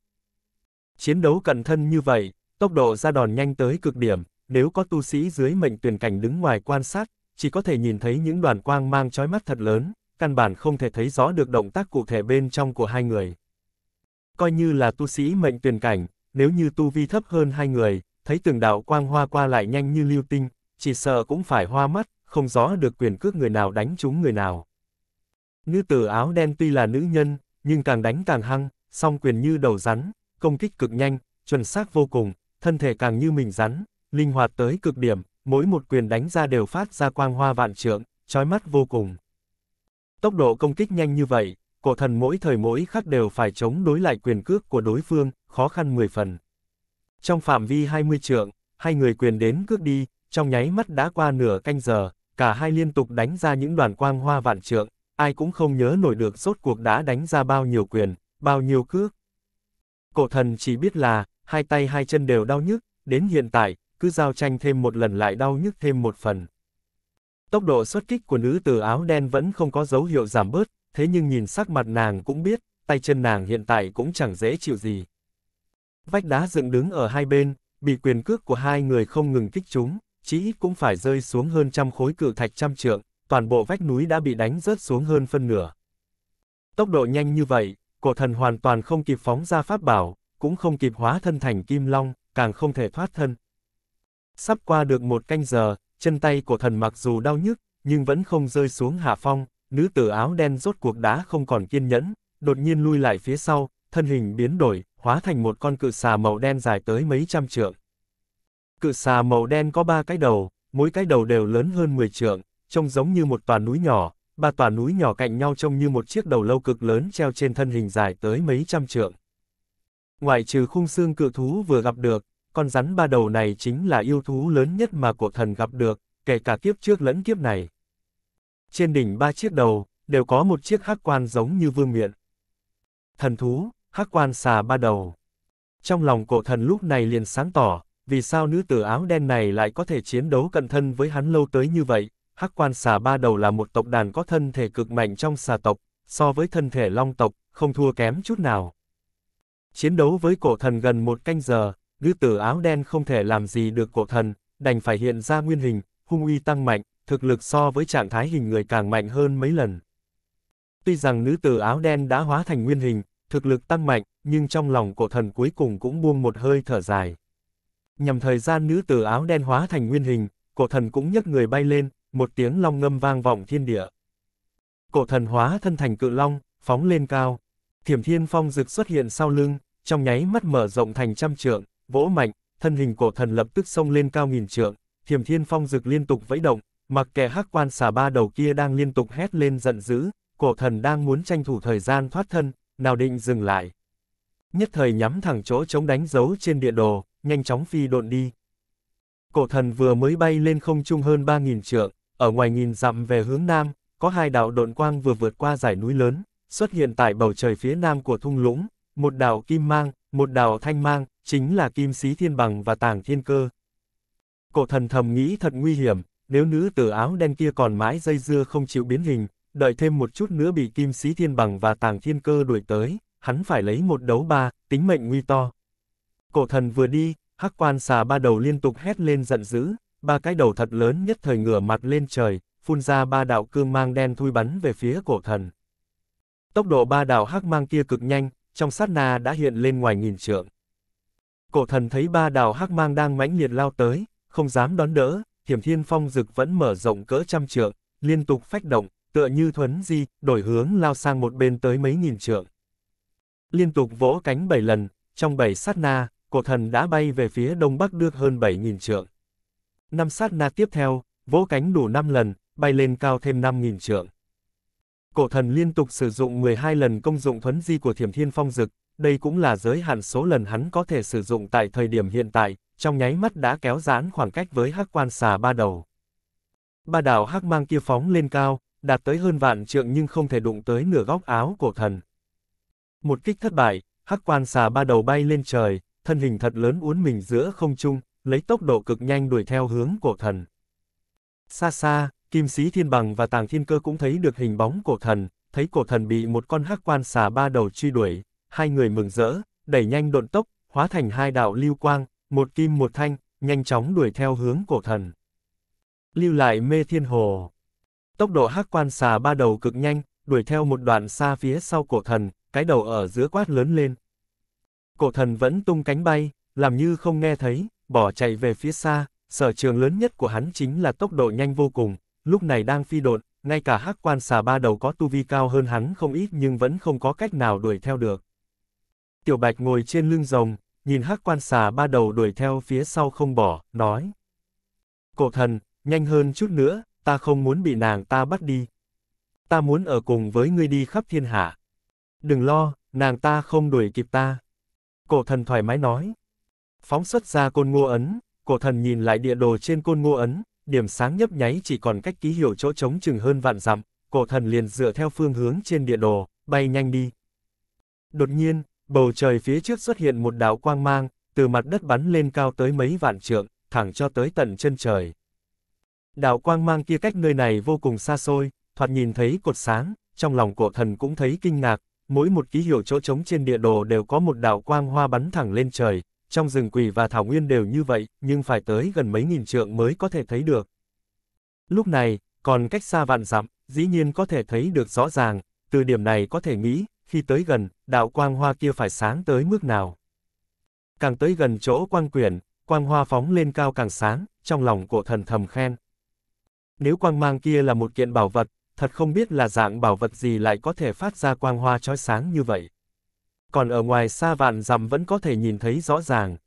Chiến đấu cận thân như vậy, tốc độ ra đòn nhanh tới cực điểm, nếu có tu sĩ dưới mệnh tuyển cảnh đứng ngoài quan sát, chỉ có thể nhìn thấy những đoàn quang mang chói mắt thật lớn, căn bản không thể thấy rõ được động tác cụ thể bên trong của hai người. Coi như là tu sĩ mệnh tuyển cảnh, nếu như tu vi thấp hơn hai người, thấy từng đạo quang hoa qua lại nhanh như lưu tinh, chỉ sợ cũng phải hoa mắt, không rõ được quyền cước người nào đánh trúng người nào. Nữ tử áo đen tuy là nữ nhân, nhưng càng đánh càng hăng, song quyền như đầu rắn, công kích cực nhanh, chuẩn xác vô cùng, thân thể càng như mình rắn, linh hoạt tới cực điểm, mỗi một quyền đánh ra đều phát ra quang hoa vạn trượng, chói mắt vô cùng. Tốc độ công kích nhanh như vậy, cổ thần mỗi thời mỗi khắc đều phải chống đối lại quyền cước của đối phương, khó khăn 10 phần. Trong phạm vi 20 trượng, hai người quyền đến cước đi, trong nháy mắt đã qua nửa canh giờ, cả hai liên tục đánh ra những đoàn quang hoa vạn trượng, ai cũng không nhớ nổi được rốt cuộc đã đánh ra bao nhiêu quyền, bao nhiêu cước. Cổ thần chỉ biết là, hai tay hai chân đều đau nhức, đến hiện tại, cứ giao tranh thêm một lần lại đau nhức thêm một phần. Tốc độ xuất kích của nữ từ áo đen vẫn không có dấu hiệu giảm bớt, thế nhưng nhìn sắc mặt nàng cũng biết, tay chân nàng hiện tại cũng chẳng dễ chịu gì. Vách đá dựng đứng ở hai bên, bị quyền cước của hai người không ngừng kích chúng, chỉ ít cũng phải rơi xuống hơn trăm khối cự thạch trăm trượng toàn bộ vách núi đã bị đánh rớt xuống hơn phân nửa. Tốc độ nhanh như vậy, cổ thần hoàn toàn không kịp phóng ra pháp bảo, cũng không kịp hóa thân thành kim long, càng không thể thoát thân. Sắp qua được một canh giờ, chân tay cổ thần mặc dù đau nhức, nhưng vẫn không rơi xuống hạ phong, nữ tử áo đen rốt cuộc đã không còn kiên nhẫn, đột nhiên lui lại phía sau, thân hình biến đổi, hóa thành một con cự xà màu đen dài tới mấy trăm trượng. Cự xà màu đen có ba cái đầu, mỗi cái đầu đều lớn hơn 10 trượng, trông giống như một tòa núi nhỏ, ba tòa núi nhỏ cạnh nhau trông như một chiếc đầu lâu cực lớn treo trên thân hình dài tới mấy trăm trượng. Ngoại trừ khung xương cự thú vừa gặp được, con rắn ba đầu này chính là yêu thú lớn nhất mà cổ thần gặp được, kể cả kiếp trước lẫn kiếp này. Trên đỉnh ba chiếc đầu, đều có một chiếc hắc quan giống như vương miện. Thần thú, hắc quan xà ba đầu. Trong lòng cổ thần lúc này liền sáng tỏ, vì sao nữ tử áo đen này lại có thể chiến đấu cận thân với hắn lâu tới như vậy, hắc quan xà ba đầu là một tộc đàn có thân thể cực mạnh trong xà tộc, so với thân thể long tộc, không thua kém chút nào. Chiến đấu với cổ thần gần một canh giờ, nữ tử áo đen không thể làm gì được cổ thần, đành phải hiện ra nguyên hình, hung uy tăng mạnh, thực lực so với trạng thái hình người càng mạnh hơn mấy lần. Tuy rằng nữ tử áo đen đã hóa thành nguyên hình, thực lực tăng mạnh, nhưng trong lòng cổ thần cuối cùng cũng buông một hơi thở dài. Nhằm thời gian nữ tử áo đen hóa thành nguyên hình, cổ thần cũng nhấc người bay lên, một tiếng long ngâm vang vọng thiên địa. Cổ thần hóa thân thành cự long, phóng lên cao. Thiểm thiên phong rực xuất hiện sau lưng, trong nháy mắt mở rộng thành trăm trượng, vỗ mạnh, thân hình cổ thần lập tức xông lên cao nghìn trượng, thiểm thiên phong rực liên tục vẫy động, mặc kệ hắc quan xà ba đầu kia đang liên tục hét lên giận dữ, cổ thần đang muốn tranh thủ thời gian thoát thân, nào định dừng lại. Nhất thời nhắm thẳng chỗ chống đánh dấu trên địa đồ, nhanh chóng phi độn đi. Cổ thần vừa mới bay lên không trung hơn 3.000 trượng, ở ngoài nhìn dặm về hướng nam, có hai đạo độn quang vừa vượt qua dải núi lớn, xuất hiện tại bầu trời phía nam của thung lũng, một đạo kim mang, một đạo thanh mang, chính là kim xí thiên bằng và tàng thiên cơ. Cổ thần thầm nghĩ thật nguy hiểm, nếu nữ tử áo đen kia còn mãi dây dưa không chịu biến hình, đợi thêm một chút nữa bị kim xí thiên bằng và tàng thiên cơ đuổi tới, hắn phải lấy một đấu ba, tính mệnh nguy to. Cổ thần vừa đi, hắc quan xà ba đầu liên tục hét lên giận dữ, ba cái đầu thật lớn nhất thời ngửa mặt lên trời, phun ra ba đạo cương mang đen thui bắn về phía cổ thần. Tốc độ ba đạo hắc mang kia cực nhanh, trong sát na đã hiện lên ngoài nghìn trượng. Cổ thần thấy ba đạo hắc mang đang mãnh liệt lao tới, không dám đón đỡ, thiểm thiên phong rực vẫn mở rộng cỡ trăm trượng, liên tục phách động, tựa như thuấn di, đổi hướng lao sang một bên tới mấy nghìn trượng. Liên tục vỗ cánh bảy lần, trong bảy sát na, cổ thần đã bay về phía đông bắc được hơn bảy nghìn trượng năm sát na tiếp theo, vỗ cánh đủ 5 lần, bay lên cao thêm 5.000 trượng. Cổ thần liên tục sử dụng 12 lần công dụng thuấn di của thiểm thiên phong dực, đây cũng là giới hạn số lần hắn có thể sử dụng tại thời điểm hiện tại, trong nháy mắt đã kéo giãn khoảng cách với hắc quan xà ba đầu. Ba đảo hắc mang kia phóng lên cao, đạt tới hơn vạn trượng nhưng không thể đụng tới nửa góc áo cổ thần. Một kích thất bại, hắc quan xà ba đầu bay lên trời, thân hình thật lớn uốn mình giữa không trung, lấy tốc độ cực nhanh đuổi theo hướng cổ thần. Xa xa, Kim Sĩ Thiên Bằng và Tàng Thiên Cơ cũng thấy được hình bóng cổ thần, thấy cổ thần bị một con hắc quan xà ba đầu truy đuổi, hai người mừng rỡ, đẩy nhanh độn tốc, hóa thành hai đạo lưu quang, một kim một thanh, nhanh chóng đuổi theo hướng cổ thần. Lưu lại mê thiên hồ. Tốc độ hắc quan xà ba đầu cực nhanh, đuổi theo một đoạn xa phía sau cổ thần, cái đầu ở giữa quát lớn lên. Cổ thần vẫn tung cánh bay, làm như không nghe thấy, bỏ chạy về phía xa, sở trường lớn nhất của hắn chính là tốc độ nhanh vô cùng, lúc này đang phi độn, ngay cả hắc quan xà ba đầu có tu vi cao hơn hắn không ít nhưng vẫn không có cách nào đuổi theo được. Tiểu Bạch ngồi trên lưng rồng, nhìn hắc quan xà ba đầu đuổi theo phía sau không bỏ, nói. Cổ thần, nhanh hơn chút nữa, ta không muốn bị nàng ta bắt đi. Ta muốn ở cùng với ngươi đi khắp thiên hạ. Đừng lo, nàng ta không đuổi kịp ta. Cổ thần thoải mái nói. Phóng xuất ra côn ngô ấn, cổ thần nhìn lại địa đồ trên côn ngô ấn, điểm sáng nhấp nháy chỉ còn cách ký hiệu chỗ trống chừng hơn vạn dặm, cổ thần liền dựa theo phương hướng trên địa đồ, bay nhanh đi. Đột nhiên, bầu trời phía trước xuất hiện một đạo quang mang, từ mặt đất bắn lên cao tới mấy vạn trượng, thẳng cho tới tận chân trời. Đạo quang mang kia cách nơi này vô cùng xa xôi, thoạt nhìn thấy cột sáng, trong lòng cổ thần cũng thấy kinh ngạc, mỗi một ký hiệu chỗ trống trên địa đồ đều có một đạo quang hoa bắn thẳng lên trời, trong rừng quỷ và thảo nguyên đều như vậy, nhưng phải tới gần mấy nghìn trượng mới có thể thấy được. Lúc này, còn cách xa vạn dặm, dĩ nhiên có thể thấy được rõ ràng, từ điểm này có thể nghĩ, khi tới gần, đạo quang hoa kia phải sáng tới mức nào. Càng tới gần chỗ quang quyển, quang hoa phóng lên cao càng sáng, trong lòng cổ thần thầm khen. Nếu quang mang kia là một kiện bảo vật, thật không biết là dạng bảo vật gì lại có thể phát ra quang hoa chói sáng như vậy còn ở ngoài xa vạn dặm vẫn có thể nhìn thấy rõ ràng.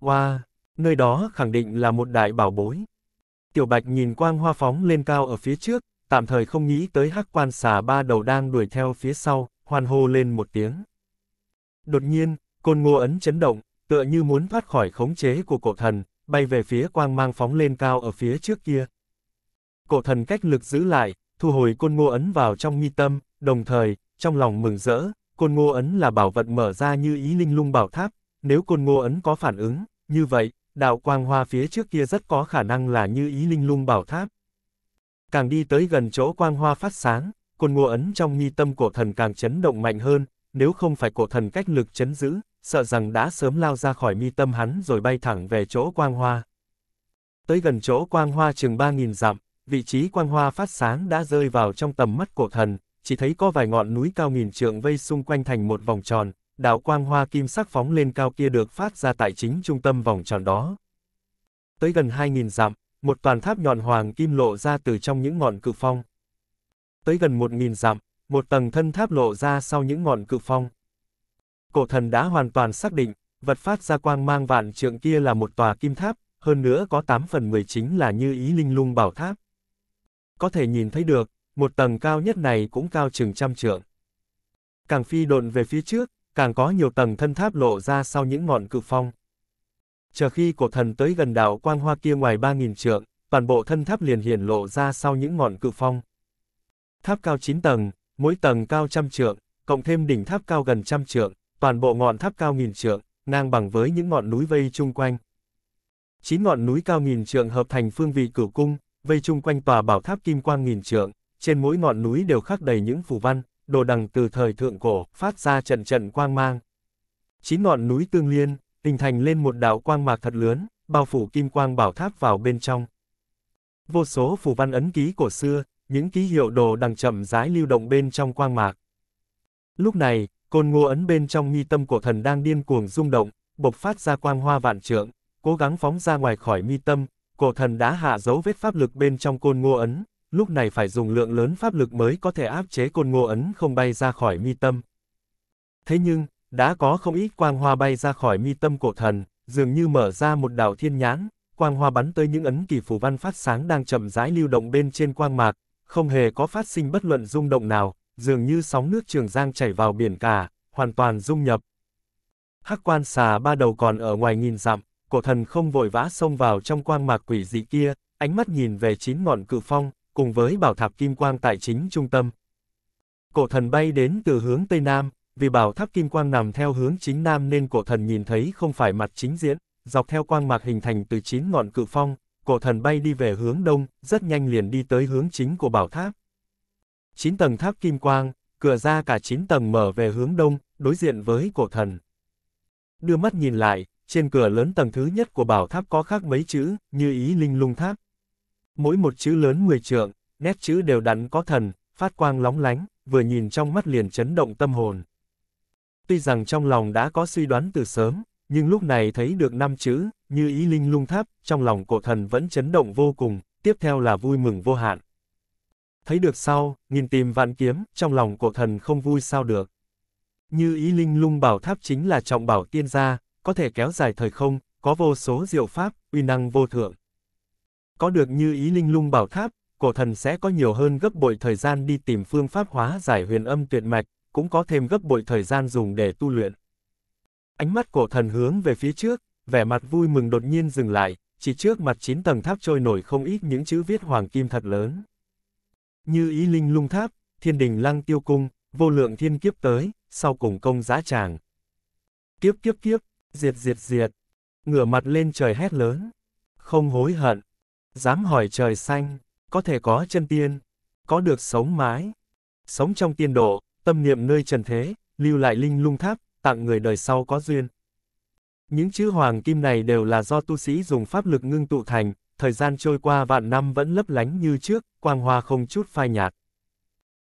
Wow, nơi đó khẳng định là một đại bảo bối. Tiểu Bạch nhìn quang hoa phóng lên cao ở phía trước, tạm thời không nghĩ tới hắc quan xà ba đầu đang đuổi theo phía sau, hoàn hô lên một tiếng. Đột nhiên, côn ngô ấn chấn động, tựa như muốn thoát khỏi khống chế của cổ thần, bay về phía quang mang phóng lên cao ở phía trước kia. Cổ thần cách lực giữ lại, thu hồi côn ngô ấn vào trong nghi tâm, đồng thời, trong lòng mừng rỡ, Côn Ngô Ấn là bảo vật mở ra như ý linh lung bảo tháp, nếu Côn Ngô Ấn có phản ứng, như vậy, đạo quang hoa phía trước kia rất có khả năng là như ý linh lung bảo tháp. Càng đi tới gần chỗ quang hoa phát sáng, Côn Ngô Ấn trong nghi tâm cổ thần càng chấn động mạnh hơn, nếu không phải cổ thần cách lực chấn giữ, sợ rằng đã sớm lao ra khỏi mi tâm hắn rồi bay thẳng về chỗ quang hoa. Tới gần chỗ quang hoa chừng 3.000 dặm, vị trí quang hoa phát sáng đã rơi vào trong tầm mắt cổ thần, chỉ thấy có vài ngọn núi cao nghìn trượng vây xung quanh thành một vòng tròn, đạo quang hoa kim sắc phóng lên cao kia được phát ra tại chính trung tâm vòng tròn đó. Tới gần 2.000 dặm, một toàn tháp nhọn hoàng kim lộ ra từ trong những ngọn cự phong. Tới gần 1.000 dặm, một tầng thân tháp lộ ra sau những ngọn cự phong. Cổ thần đã hoàn toàn xác định, vật phát ra quang mang vạn trượng kia là một tòa kim tháp, hơn nữa có 8 phần 10 chính là như ý linh lung bảo tháp. Có thể nhìn thấy được, một tầng cao nhất này cũng cao chừng trăm trượng. Càng phi độn về phía trước, càng có nhiều tầng thân tháp lộ ra sau những ngọn cự phong. Chờ khi cổ thần tới gần đảo quang hoa kia ngoài 3.000 trượng, toàn bộ thân tháp liền hiển lộ ra sau những ngọn cự phong. Tháp cao 9 tầng, mỗi tầng cao trăm trượng, cộng thêm đỉnh tháp cao gần trăm trượng, toàn bộ ngọn tháp cao nghìn trượng, ngang bằng với những ngọn núi vây chung quanh. Chín ngọn núi cao nghìn trượng hợp thành phương vị cửu cung, vây chung quanh tòa bảo tháp kim quang nghìn trượng trên mỗi ngọn núi đều khắc đầy những phù văn, đồ đằng từ thời thượng cổ, phát ra trận trận quang mang. Chín ngọn núi tương liên, hình thành lên một đạo quang mạc thật lớn, bao phủ kim quang bảo tháp vào bên trong. Vô số phù văn ấn ký cổ xưa, những ký hiệu đồ đằng chậm rãi lưu động bên trong quang mạc. Lúc này, côn ngô ấn bên trong mi tâm của thần đang điên cuồng rung động, bộc phát ra quang hoa vạn trượng, cố gắng phóng ra ngoài khỏi mi tâm, cổ thần đã hạ dấu vết pháp lực bên trong côn ngô ấn, lúc này phải dùng lượng lớn pháp lực mới có thể áp chế côn ngô ấn không bay ra khỏi mi tâm. Thế nhưng, đã có không ít quang hoa bay ra khỏi mi tâm cổ thần, dường như mở ra một đảo thiên nhãn, quang hoa bắn tới những ấn kỳ phù văn phát sáng đang chậm rãi lưu động bên trên quang mạc, không hề có phát sinh bất luận rung động nào, dường như sóng nước trường giang chảy vào biển cả, hoàn toàn dung nhập. Hắc quan xà ba đầu còn ở ngoài nghìn dặm, cổ thần không vội vã xông vào trong quang mạc quỷ dị kia, ánh mắt nhìn về chín ngọn cự phong, cùng với bảo tháp kim quang tại chính trung tâm. Cổ thần bay đến từ hướng Tây Nam, vì bảo tháp kim quang nằm theo hướng chính Nam nên cổ thần nhìn thấy không phải mặt chính diện, dọc theo quang mạc hình thành từ chín ngọn cự phong, cổ thần bay đi về hướng Đông, rất nhanh liền đi tới hướng chính của bảo tháp. chín tầng tháp kim quang, cửa ra cả chín tầng mở về hướng Đông, đối diện với cổ thần. Đưa mắt nhìn lại, trên cửa lớn tầng thứ nhất của bảo tháp có khắc mấy chữ, như ý linh lung tháp, Mỗi một chữ lớn 10 trượng, nét chữ đều đắn có thần, phát quang lóng lánh, vừa nhìn trong mắt liền chấn động tâm hồn. Tuy rằng trong lòng đã có suy đoán từ sớm, nhưng lúc này thấy được năm chữ, như ý linh lung tháp, trong lòng cổ thần vẫn chấn động vô cùng, tiếp theo là vui mừng vô hạn. Thấy được sau, nhìn tìm vạn kiếm, trong lòng cổ thần không vui sao được. Như ý linh lung bảo tháp chính là trọng bảo tiên gia, có thể kéo dài thời không, có vô số diệu pháp, uy năng vô thượng có được như ý linh lung bảo tháp, cổ thần sẽ có nhiều hơn gấp bội thời gian đi tìm phương pháp hóa giải huyền âm tuyệt mạch, cũng có thêm gấp bội thời gian dùng để tu luyện. Ánh mắt cổ thần hướng về phía trước, vẻ mặt vui mừng đột nhiên dừng lại, chỉ trước mặt chín tầng tháp trôi nổi không ít những chữ viết hoàng kim thật lớn. Như ý linh lung tháp, thiên đình lăng tiêu cung, vô lượng thiên kiếp tới, sau cùng công giá tràng. Kiếp kiếp kiếp, diệt diệt diệt, ngửa mặt lên trời hét lớn, không hối hận. Dám hỏi trời xanh, có thể có chân tiên, có được sống mãi, sống trong tiên độ, tâm niệm nơi trần thế, lưu lại linh lung tháp, tặng người đời sau có duyên. Những chữ hoàng kim này đều là do tu sĩ dùng pháp lực ngưng tụ thành, thời gian trôi qua vạn năm vẫn lấp lánh như trước, quang hoa không chút phai nhạt.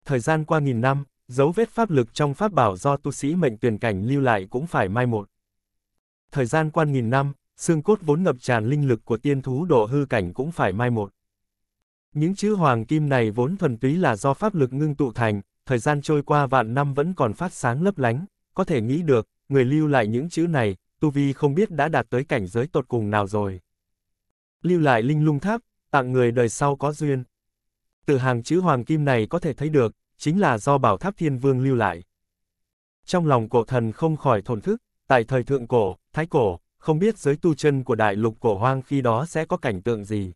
Thời gian qua nghìn năm, dấu vết pháp lực trong pháp bảo do tu sĩ mệnh tuyển cảnh lưu lại cũng phải mai một. Thời gian qua nghìn năm, xương cốt vốn ngập tràn linh lực của tiên thú độ hư cảnh cũng phải mai một. Những chữ hoàng kim này vốn thuần túy là do pháp lực ngưng tụ thành, thời gian trôi qua vạn năm vẫn còn phát sáng lấp lánh, có thể nghĩ được, người lưu lại những chữ này, Tu Vi không biết đã đạt tới cảnh giới tột cùng nào rồi. Lưu lại linh lung tháp, tặng người đời sau có duyên. Từ hàng chữ hoàng kim này có thể thấy được, chính là do bảo tháp thiên vương lưu lại. Trong lòng cổ thần không khỏi thổn thức, tại thời thượng cổ, thái cổ, không biết giới tu chân của đại lục cổ hoang khi đó sẽ có cảnh tượng gì.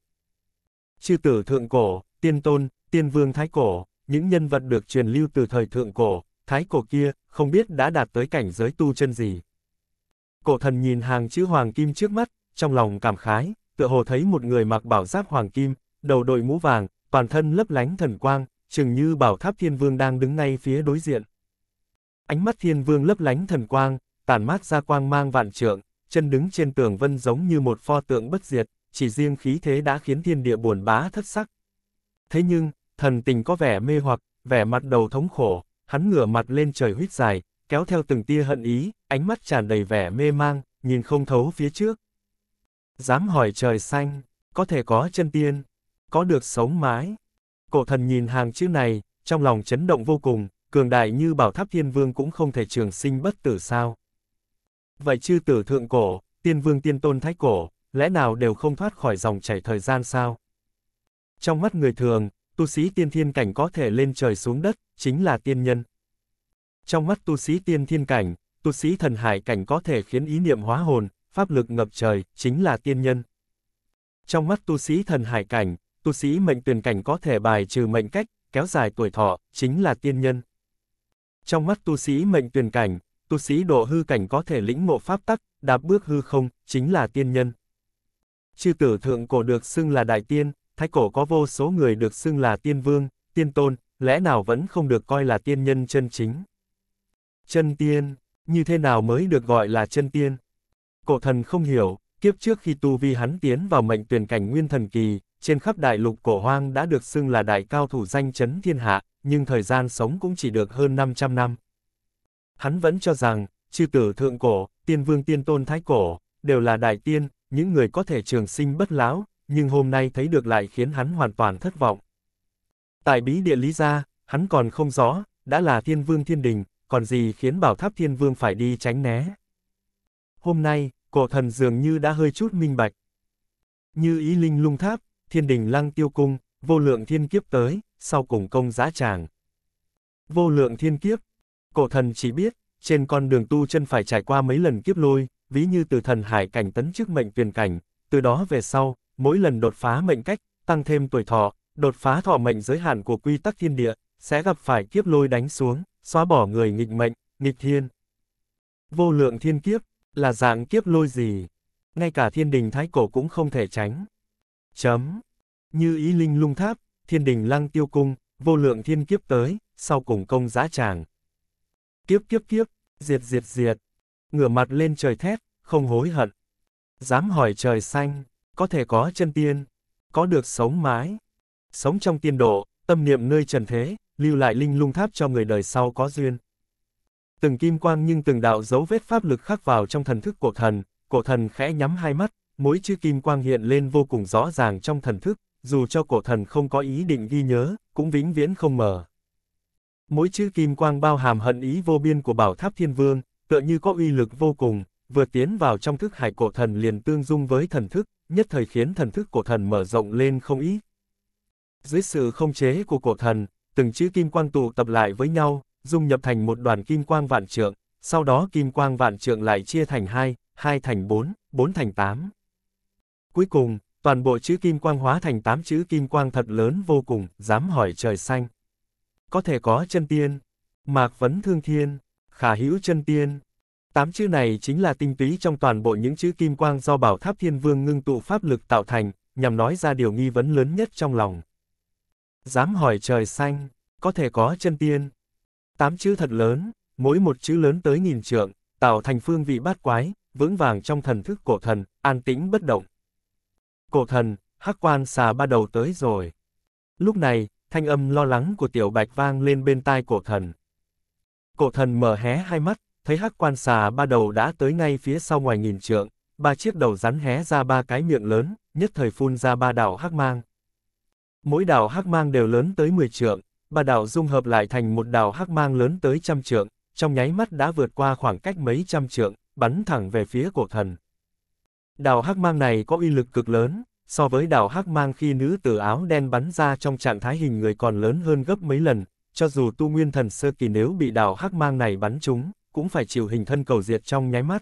Chư tử thượng cổ, tiên tôn, tiên vương thái cổ, những nhân vật được truyền lưu từ thời thượng cổ, thái cổ kia, không biết đã đạt tới cảnh giới tu chân gì. Cổ thần nhìn hàng chữ hoàng kim trước mắt, trong lòng cảm khái, tựa hồ thấy một người mặc bảo giáp hoàng kim, đầu đội mũ vàng, toàn thân lấp lánh thần quang, chừng như bảo tháp thiên vương đang đứng ngay phía đối diện. Ánh mắt thiên vương lấp lánh thần quang, tản mát ra quang mang vạn trượng, chân đứng trên tường vân giống như một pho tượng bất diệt, chỉ riêng khí thế đã khiến thiên địa buồn bá thất sắc. Thế nhưng, thần tình có vẻ mê hoặc, vẻ mặt đầu thống khổ, hắn ngửa mặt lên trời huyết dài, kéo theo từng tia hận ý, ánh mắt tràn đầy vẻ mê mang, nhìn không thấu phía trước. Dám hỏi trời xanh, có thể có chân tiên, có được sống mái. Cổ thần nhìn hàng chữ này, trong lòng chấn động vô cùng, cường đại như bảo tháp thiên vương cũng không thể trường sinh bất tử sao vậy chư tử thượng cổ, tiên vương tiên tôn thái cổ, lẽ nào đều không thoát khỏi dòng chảy thời gian sao? Trong mắt người thường, tu sĩ tiên thiên cảnh có thể lên trời xuống đất, chính là tiên nhân. Trong mắt tu sĩ tiên thiên cảnh, tu sĩ thần hải cảnh có thể khiến ý niệm hóa hồn, pháp lực ngập trời, chính là tiên nhân. Trong mắt tu sĩ thần hải cảnh, tu sĩ mệnh tuyển cảnh có thể bài trừ mệnh cách, kéo dài tuổi thọ, chính là tiên nhân. Trong mắt tu sĩ mệnh tuyển cảnh, tu sĩ độ hư cảnh có thể lĩnh ngộ pháp tắc, đạp bước hư không, chính là tiên nhân. Chư tử thượng cổ được xưng là đại tiên, thái cổ có vô số người được xưng là tiên vương, tiên tôn, lẽ nào vẫn không được coi là tiên nhân chân chính. Chân tiên, như thế nào mới được gọi là chân tiên? Cổ thần không hiểu, kiếp trước khi tu vi hắn tiến vào mệnh tuyển cảnh nguyên thần kỳ, trên khắp đại lục cổ hoang đã được xưng là đại cao thủ danh chấn thiên hạ, nhưng thời gian sống cũng chỉ được hơn 500 năm hắn vẫn cho rằng, chư tử thượng cổ, tiên vương tiên tôn thái cổ, đều là đại tiên, những người có thể trường sinh bất lão, nhưng hôm nay thấy được lại khiến hắn hoàn toàn thất vọng. Tại bí địa lý gia, hắn còn không rõ, đã là thiên vương thiên đình, còn gì khiến bảo tháp thiên vương phải đi tránh né. Hôm nay, cổ thần dường như đã hơi chút minh bạch. Như ý linh lung tháp, thiên đình lăng tiêu cung, vô lượng thiên kiếp tới, sau cùng công giá tràng. Vô lượng thiên kiếp, Cổ thần chỉ biết, trên con đường tu chân phải trải qua mấy lần kiếp lôi, ví như từ thần hải cảnh tấn trước mệnh tuyển cảnh, từ đó về sau, mỗi lần đột phá mệnh cách, tăng thêm tuổi thọ, đột phá thọ mệnh giới hạn của quy tắc thiên địa, sẽ gặp phải kiếp lôi đánh xuống, xóa bỏ người nghịch mệnh, nghịch thiên. Vô lượng thiên kiếp, là dạng kiếp lôi gì? Ngay cả thiên đình thái cổ cũng không thể tránh. Chấm. Như ý linh lung tháp, thiên đình lăng tiêu cung, vô lượng thiên kiếp tới, sau cùng công giá tràng, Kiếp kiếp kiếp, diệt diệt diệt. Ngửa mặt lên trời thét, không hối hận. Dám hỏi trời xanh, có thể có chân tiên, có được sống mái. Sống trong tiên độ, tâm niệm nơi trần thế, lưu lại linh lung tháp cho người đời sau có duyên. Từng kim quang nhưng từng đạo dấu vết pháp lực khắc vào trong thần thức của thần, cổ thần khẽ nhắm hai mắt, mỗi chữ kim quang hiện lên vô cùng rõ ràng trong thần thức, dù cho cổ thần không có ý định ghi nhớ, cũng vĩnh viễn không mở. Mỗi chữ kim quang bao hàm hận ý vô biên của bảo tháp thiên vương, tựa như có uy lực vô cùng, vừa tiến vào trong thức hải cổ thần liền tương dung với thần thức, nhất thời khiến thần thức cổ thần mở rộng lên không ít. Dưới sự không chế của cổ thần, từng chữ kim quang tụ tập lại với nhau, dung nhập thành một đoàn kim quang vạn trượng, sau đó kim quang vạn trượng lại chia thành hai, hai thành bốn, bốn thành tám. Cuối cùng, toàn bộ chữ kim quang hóa thành tám chữ kim quang thật lớn vô cùng, dám hỏi trời xanh có thể có chân tiên, mạc vấn thương thiên, khả hữu chân tiên. Tám chữ này chính là tinh túy trong toàn bộ những chữ kim quang do bảo tháp thiên vương ngưng tụ pháp lực tạo thành, nhằm nói ra điều nghi vấn lớn nhất trong lòng. Dám hỏi trời xanh, có thể có chân tiên. Tám chữ thật lớn, mỗi một chữ lớn tới nghìn trượng, tạo thành phương vị bát quái, vững vàng trong thần thức cổ thần, an tĩnh bất động. Cổ thần, hắc quan xà ba đầu tới rồi. Lúc này, thanh âm lo lắng của tiểu bạch vang lên bên tai cổ thần. Cổ thần mở hé hai mắt, thấy hắc quan xà ba đầu đã tới ngay phía sau ngoài nghìn trượng, ba chiếc đầu rắn hé ra ba cái miệng lớn, nhất thời phun ra ba đảo hắc mang. Mỗi đảo hắc mang đều lớn tới 10 trượng, ba đảo dung hợp lại thành một đảo hắc mang lớn tới trăm trượng, trong nháy mắt đã vượt qua khoảng cách mấy trăm trượng, bắn thẳng về phía cổ thần. Đảo hắc mang này có uy lực cực lớn, so với đào hắc mang khi nữ tử áo đen bắn ra trong trạng thái hình người còn lớn hơn gấp mấy lần, cho dù tu nguyên thần sơ kỳ nếu bị đào hắc mang này bắn trúng, cũng phải chịu hình thân cầu diệt trong nháy mắt.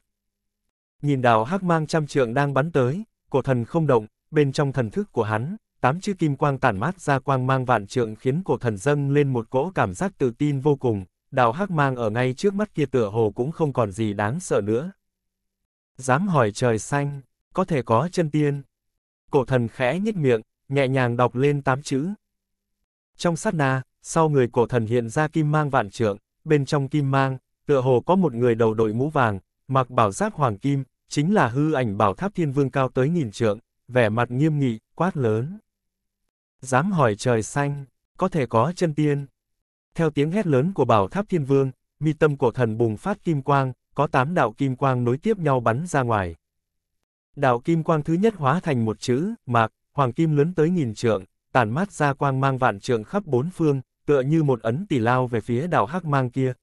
Nhìn đào hắc mang trăm trượng đang bắn tới, cổ thần không động, bên trong thần thức của hắn, tám chữ kim quang tản mát ra quang mang vạn trượng khiến cổ thần dâng lên một cỗ cảm giác tự tin vô cùng, đào hắc mang ở ngay trước mắt kia tựa hồ cũng không còn gì đáng sợ nữa. Dám hỏi trời xanh, có thể có chân tiên, cổ thần khẽ nhếch miệng, nhẹ nhàng đọc lên tám chữ. Trong sát na, sau người cổ thần hiện ra kim mang vạn trượng, bên trong kim mang, tựa hồ có một người đầu đội mũ vàng, mặc bảo giáp hoàng kim, chính là hư ảnh bảo tháp thiên vương cao tới nghìn trượng, vẻ mặt nghiêm nghị, quát lớn. Dám hỏi trời xanh, có thể có chân tiên. Theo tiếng hét lớn của bảo tháp thiên vương, mi tâm cổ thần bùng phát kim quang, có tám đạo kim quang nối tiếp nhau bắn ra ngoài đạo kim quang thứ nhất hóa thành một chữ, mạc, hoàng kim lớn tới nghìn trượng, tản mát ra quang mang vạn trượng khắp bốn phương, tựa như một ấn tỷ lao về phía đạo hắc mang kia.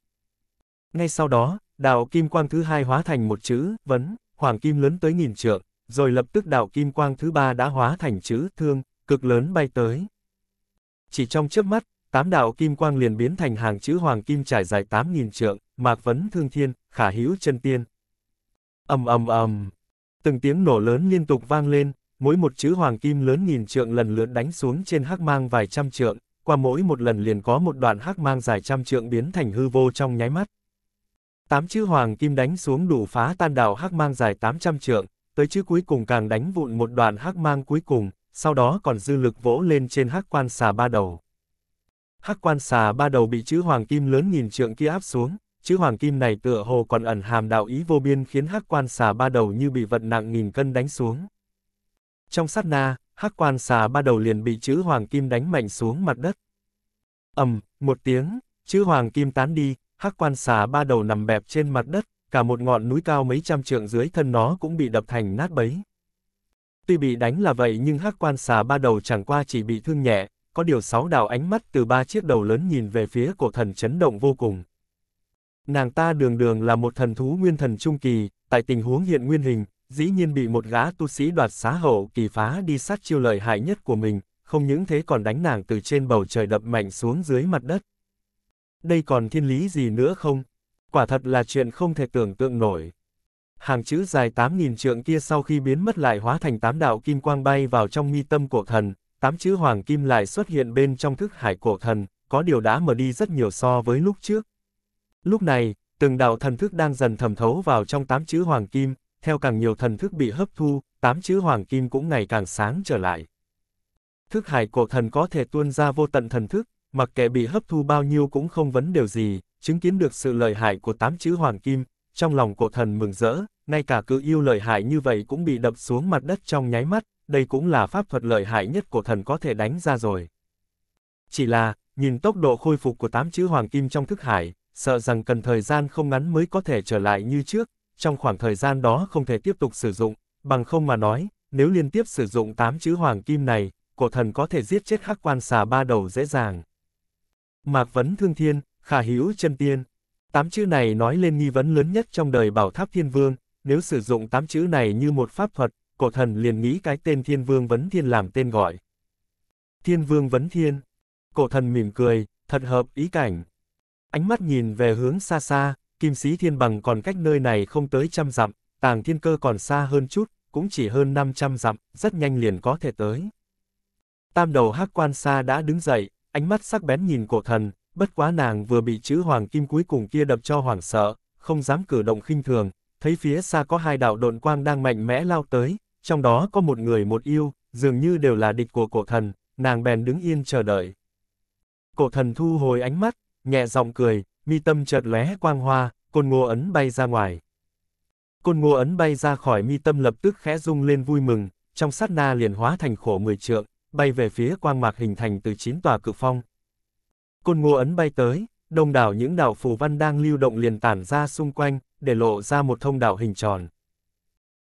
Ngay sau đó, đạo kim quang thứ hai hóa thành một chữ, vấn, hoàng kim lớn tới nghìn trượng, rồi lập tức đạo kim quang thứ ba đã hóa thành chữ thương, cực lớn bay tới. Chỉ trong chớp mắt, tám đạo kim quang liền biến thành hàng chữ hoàng kim trải dài tám nghìn trượng, mạc vấn thương thiên, khả hữu chân tiên. ầm ầm ầm Từng tiếng nổ lớn liên tục vang lên, mỗi một chữ hoàng kim lớn nghìn trượng lần lượt đánh xuống trên hắc mang vài trăm trượng, qua mỗi một lần liền có một đoạn hắc mang dài trăm trượng biến thành hư vô trong nháy mắt. Tám chữ hoàng kim đánh xuống đủ phá tan đảo hắc mang dài 800 trượng, tới chữ cuối cùng càng đánh vụn một đoạn hắc mang cuối cùng, sau đó còn dư lực vỗ lên trên hắc quan xà ba đầu. Hắc quan xà ba đầu bị chữ hoàng kim lớn nghìn trượng kia áp xuống, chữ hoàng kim này tựa hồ còn ẩn hàm đạo ý vô biên khiến hắc quan xà ba đầu như bị vật nặng nghìn cân đánh xuống. Trong sát na, hắc quan xà ba đầu liền bị chữ hoàng kim đánh mạnh xuống mặt đất. ầm, một tiếng, chữ hoàng kim tán đi, hắc quan xà ba đầu nằm bẹp trên mặt đất, cả một ngọn núi cao mấy trăm trượng dưới thân nó cũng bị đập thành nát bấy. Tuy bị đánh là vậy nhưng hắc quan xà ba đầu chẳng qua chỉ bị thương nhẹ, có điều sáu đạo ánh mắt từ ba chiếc đầu lớn nhìn về phía cổ thần chấn động vô cùng. Nàng ta đường đường là một thần thú nguyên thần trung kỳ, tại tình huống hiện nguyên hình, dĩ nhiên bị một gã tu sĩ đoạt xá hậu kỳ phá đi sát chiêu lợi hại nhất của mình, không những thế còn đánh nàng từ trên bầu trời đập mạnh xuống dưới mặt đất. Đây còn thiên lý gì nữa không? Quả thật là chuyện không thể tưởng tượng nổi. Hàng chữ dài 8.000 trượng kia sau khi biến mất lại hóa thành tám đạo kim quang bay vào trong mi tâm của thần, tám chữ hoàng kim lại xuất hiện bên trong thức hải của thần, có điều đã mở đi rất nhiều so với lúc trước. Lúc này, từng đạo thần thức đang dần thẩm thấu vào trong tám chữ hoàng kim, theo càng nhiều thần thức bị hấp thu, tám chữ hoàng kim cũng ngày càng sáng trở lại. Thức hải cổ thần có thể tuôn ra vô tận thần thức, mặc kệ bị hấp thu bao nhiêu cũng không vấn điều gì, chứng kiến được sự lợi hại của tám chữ hoàng kim, trong lòng cổ thần mừng rỡ, ngay cả cự yêu lợi hại như vậy cũng bị đập xuống mặt đất trong nháy mắt, đây cũng là pháp thuật lợi hại nhất cổ thần có thể đánh ra rồi. Chỉ là, nhìn tốc độ khôi phục của tám chữ hoàng kim trong thức hải, sợ rằng cần thời gian không ngắn mới có thể trở lại như trước, trong khoảng thời gian đó không thể tiếp tục sử dụng, bằng không mà nói, nếu liên tiếp sử dụng tám chữ hoàng kim này, cổ thần có thể giết chết khắc quan xà ba đầu dễ dàng. Mạc Vấn Thương Thiên, Khả Hữu Chân Tiên Tám chữ này nói lên nghi vấn lớn nhất trong đời bảo tháp thiên vương, nếu sử dụng tám chữ này như một pháp thuật, cổ thần liền nghĩ cái tên thiên vương vấn thiên làm tên gọi. Thiên vương vấn thiên. Cổ thần mỉm cười, thật hợp ý cảnh. Ánh mắt nhìn về hướng xa xa, kim sĩ thiên bằng còn cách nơi này không tới trăm dặm, tàng thiên cơ còn xa hơn chút, cũng chỉ hơn 500 dặm, rất nhanh liền có thể tới. Tam đầu hắc quan xa đã đứng dậy, ánh mắt sắc bén nhìn cổ thần, bất quá nàng vừa bị chữ hoàng kim cuối cùng kia đập cho hoảng sợ, không dám cử động khinh thường, thấy phía xa có hai đạo độn quang đang mạnh mẽ lao tới, trong đó có một người một yêu, dường như đều là địch của cổ thần, nàng bèn đứng yên chờ đợi. Cổ thần thu hồi ánh mắt, nhẹ giọng cười, mi tâm chợt lóe quang hoa, côn ngô ấn bay ra ngoài. Côn ngô ấn bay ra khỏi mi tâm lập tức khẽ rung lên vui mừng, trong sát na liền hóa thành khổ mười trượng, bay về phía quang mạc hình thành từ chín tòa cự phong. Côn ngô ấn bay tới, đông đảo những đạo phù văn đang lưu động liền tản ra xung quanh, để lộ ra một thông đạo hình tròn.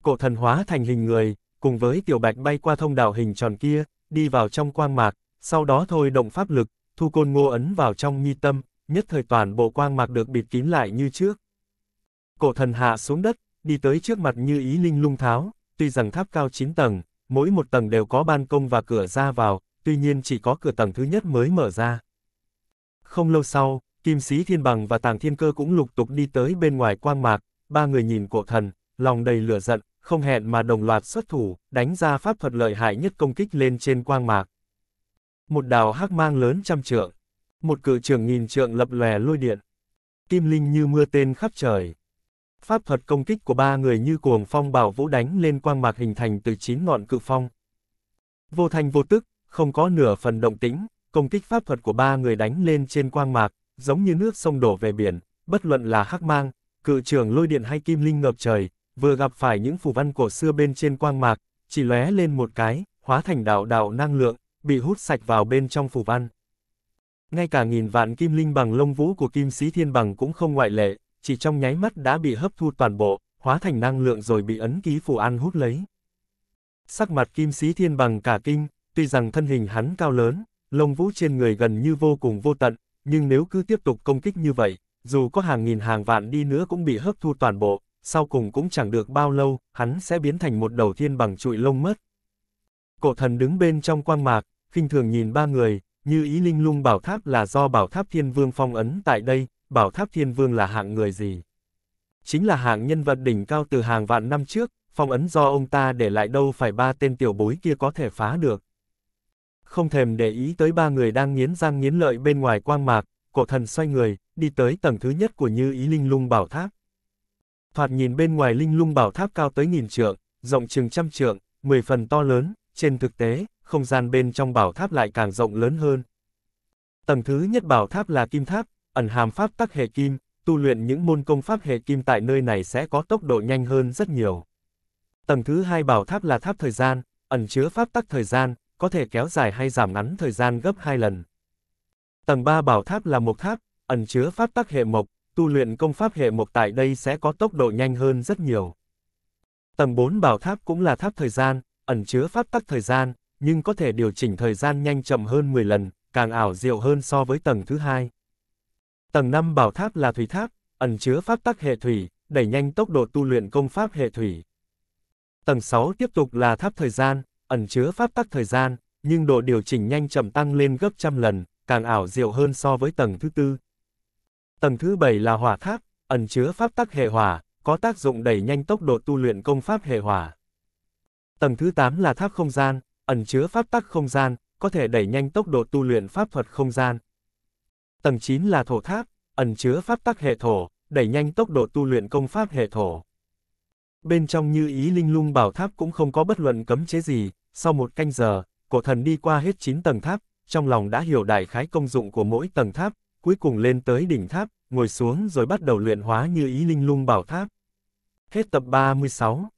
Cổ thần hóa thành hình người, cùng với tiểu bạch bay qua thông đạo hình tròn kia, đi vào trong quang mạc, sau đó thôi động pháp lực, thu côn ngô ấn vào trong mi tâm, nhất thời toàn bộ quang mạc được bịt kín lại như trước. Cổ thần hạ xuống đất, đi tới trước mặt như ý linh lung tháo, tuy rằng tháp cao 9 tầng, mỗi một tầng đều có ban công và cửa ra vào, tuy nhiên chỉ có cửa tầng thứ nhất mới mở ra. Không lâu sau, Kim Sĩ Thiên Bằng và Tàng Thiên Cơ cũng lục tục đi tới bên ngoài quang mạc, ba người nhìn cổ thần, lòng đầy lửa giận, không hẹn mà đồng loạt xuất thủ, đánh ra pháp thuật lợi hại nhất công kích lên trên quang mạc. Một đào hắc mang lớn trăm trượng. Một cự trường nghìn trượng lập lòe lôi điện. Kim linh như mưa tên khắp trời. Pháp thuật công kích của ba người như cuồng phong bảo vũ đánh lên quang mạc hình thành từ chín ngọn cự phong. Vô thành vô tức, không có nửa phần động tĩnh, công kích pháp thuật của ba người đánh lên trên quang mạc, giống như nước sông đổ về biển, bất luận là hắc mang, cự trường lôi điện hay kim linh ngập trời, vừa gặp phải những phù văn cổ xưa bên trên quang mạc, chỉ lóe lên một cái, hóa thành đạo đạo năng lượng, bị hút sạch vào bên trong phù văn. Ngay cả nghìn vạn kim linh bằng lông vũ của kim sĩ thiên bằng cũng không ngoại lệ, chỉ trong nháy mắt đã bị hấp thu toàn bộ, hóa thành năng lượng rồi bị ấn ký phù an hút lấy. Sắc mặt kim sĩ thiên bằng cả kinh, tuy rằng thân hình hắn cao lớn, lông vũ trên người gần như vô cùng vô tận, nhưng nếu cứ tiếp tục công kích như vậy, dù có hàng nghìn hàng vạn đi nữa cũng bị hấp thu toàn bộ, sau cùng cũng chẳng được bao lâu, hắn sẽ biến thành một đầu thiên bằng trụi lông mất. Cổ thần đứng bên trong quang mạc, khinh thường nhìn ba người, như ý linh lung bảo tháp là do bảo tháp thiên vương phong ấn tại đây, bảo tháp thiên vương là hạng người gì? Chính là hạng nhân vật đỉnh cao từ hàng vạn năm trước, phong ấn do ông ta để lại đâu phải ba tên tiểu bối kia có thể phá được. Không thèm để ý tới ba người đang nghiến răng nghiến lợi bên ngoài quang mạc, cổ thần xoay người, đi tới tầng thứ nhất của như ý linh lung bảo tháp. Thoạt nhìn bên ngoài linh lung bảo tháp cao tới nghìn trượng, rộng chừng trăm trượng, mười phần to lớn, trên thực tế, không gian bên trong bảo tháp lại càng rộng lớn hơn. Tầng thứ nhất bảo tháp là kim tháp, ẩn hàm pháp tắc hệ kim, tu luyện những môn công pháp hệ kim tại nơi này sẽ có tốc độ nhanh hơn rất nhiều. Tầng thứ hai bảo tháp là tháp thời gian, ẩn chứa pháp tắc thời gian, có thể kéo dài hay giảm ngắn thời gian gấp 2 lần. Tầng 3 bảo tháp là một tháp, ẩn chứa pháp tắc hệ mộc, tu luyện công pháp hệ mộc tại đây sẽ có tốc độ nhanh hơn rất nhiều. Tầng 4 bảo tháp cũng là tháp thời gian, ẩn chứa pháp tắc thời gian, nhưng có thể điều chỉnh thời gian nhanh chậm hơn 10 lần, càng ảo diệu hơn so với tầng thứ hai. Tầng 5 bảo tháp là thủy tháp, ẩn chứa pháp tắc hệ thủy, đẩy nhanh tốc độ tu luyện công pháp hệ thủy. Tầng 6 tiếp tục là tháp thời gian, ẩn chứa pháp tắc thời gian, nhưng độ điều chỉnh nhanh chậm tăng lên gấp trăm lần, càng ảo diệu hơn so với tầng thứ tư. Tầng thứ 7 là hỏa tháp, ẩn chứa pháp tắc hệ hỏa, có tác dụng đẩy nhanh tốc độ tu luyện công pháp hệ hỏa. Tầng thứ 8 là tháp không gian, ẩn chứa pháp tắc không gian, có thể đẩy nhanh tốc độ tu luyện pháp thuật không gian. Tầng 9 là thổ tháp, ẩn chứa pháp tắc hệ thổ, đẩy nhanh tốc độ tu luyện công pháp hệ thổ. Bên trong như ý linh lung bảo tháp cũng không có bất luận cấm chế gì, sau một canh giờ, cổ thần đi qua hết 9 tầng tháp, trong lòng đã hiểu đại khái công dụng của mỗi tầng tháp, cuối cùng lên tới đỉnh tháp, ngồi xuống rồi bắt đầu luyện hóa như ý linh lung bảo tháp. Hết tập 36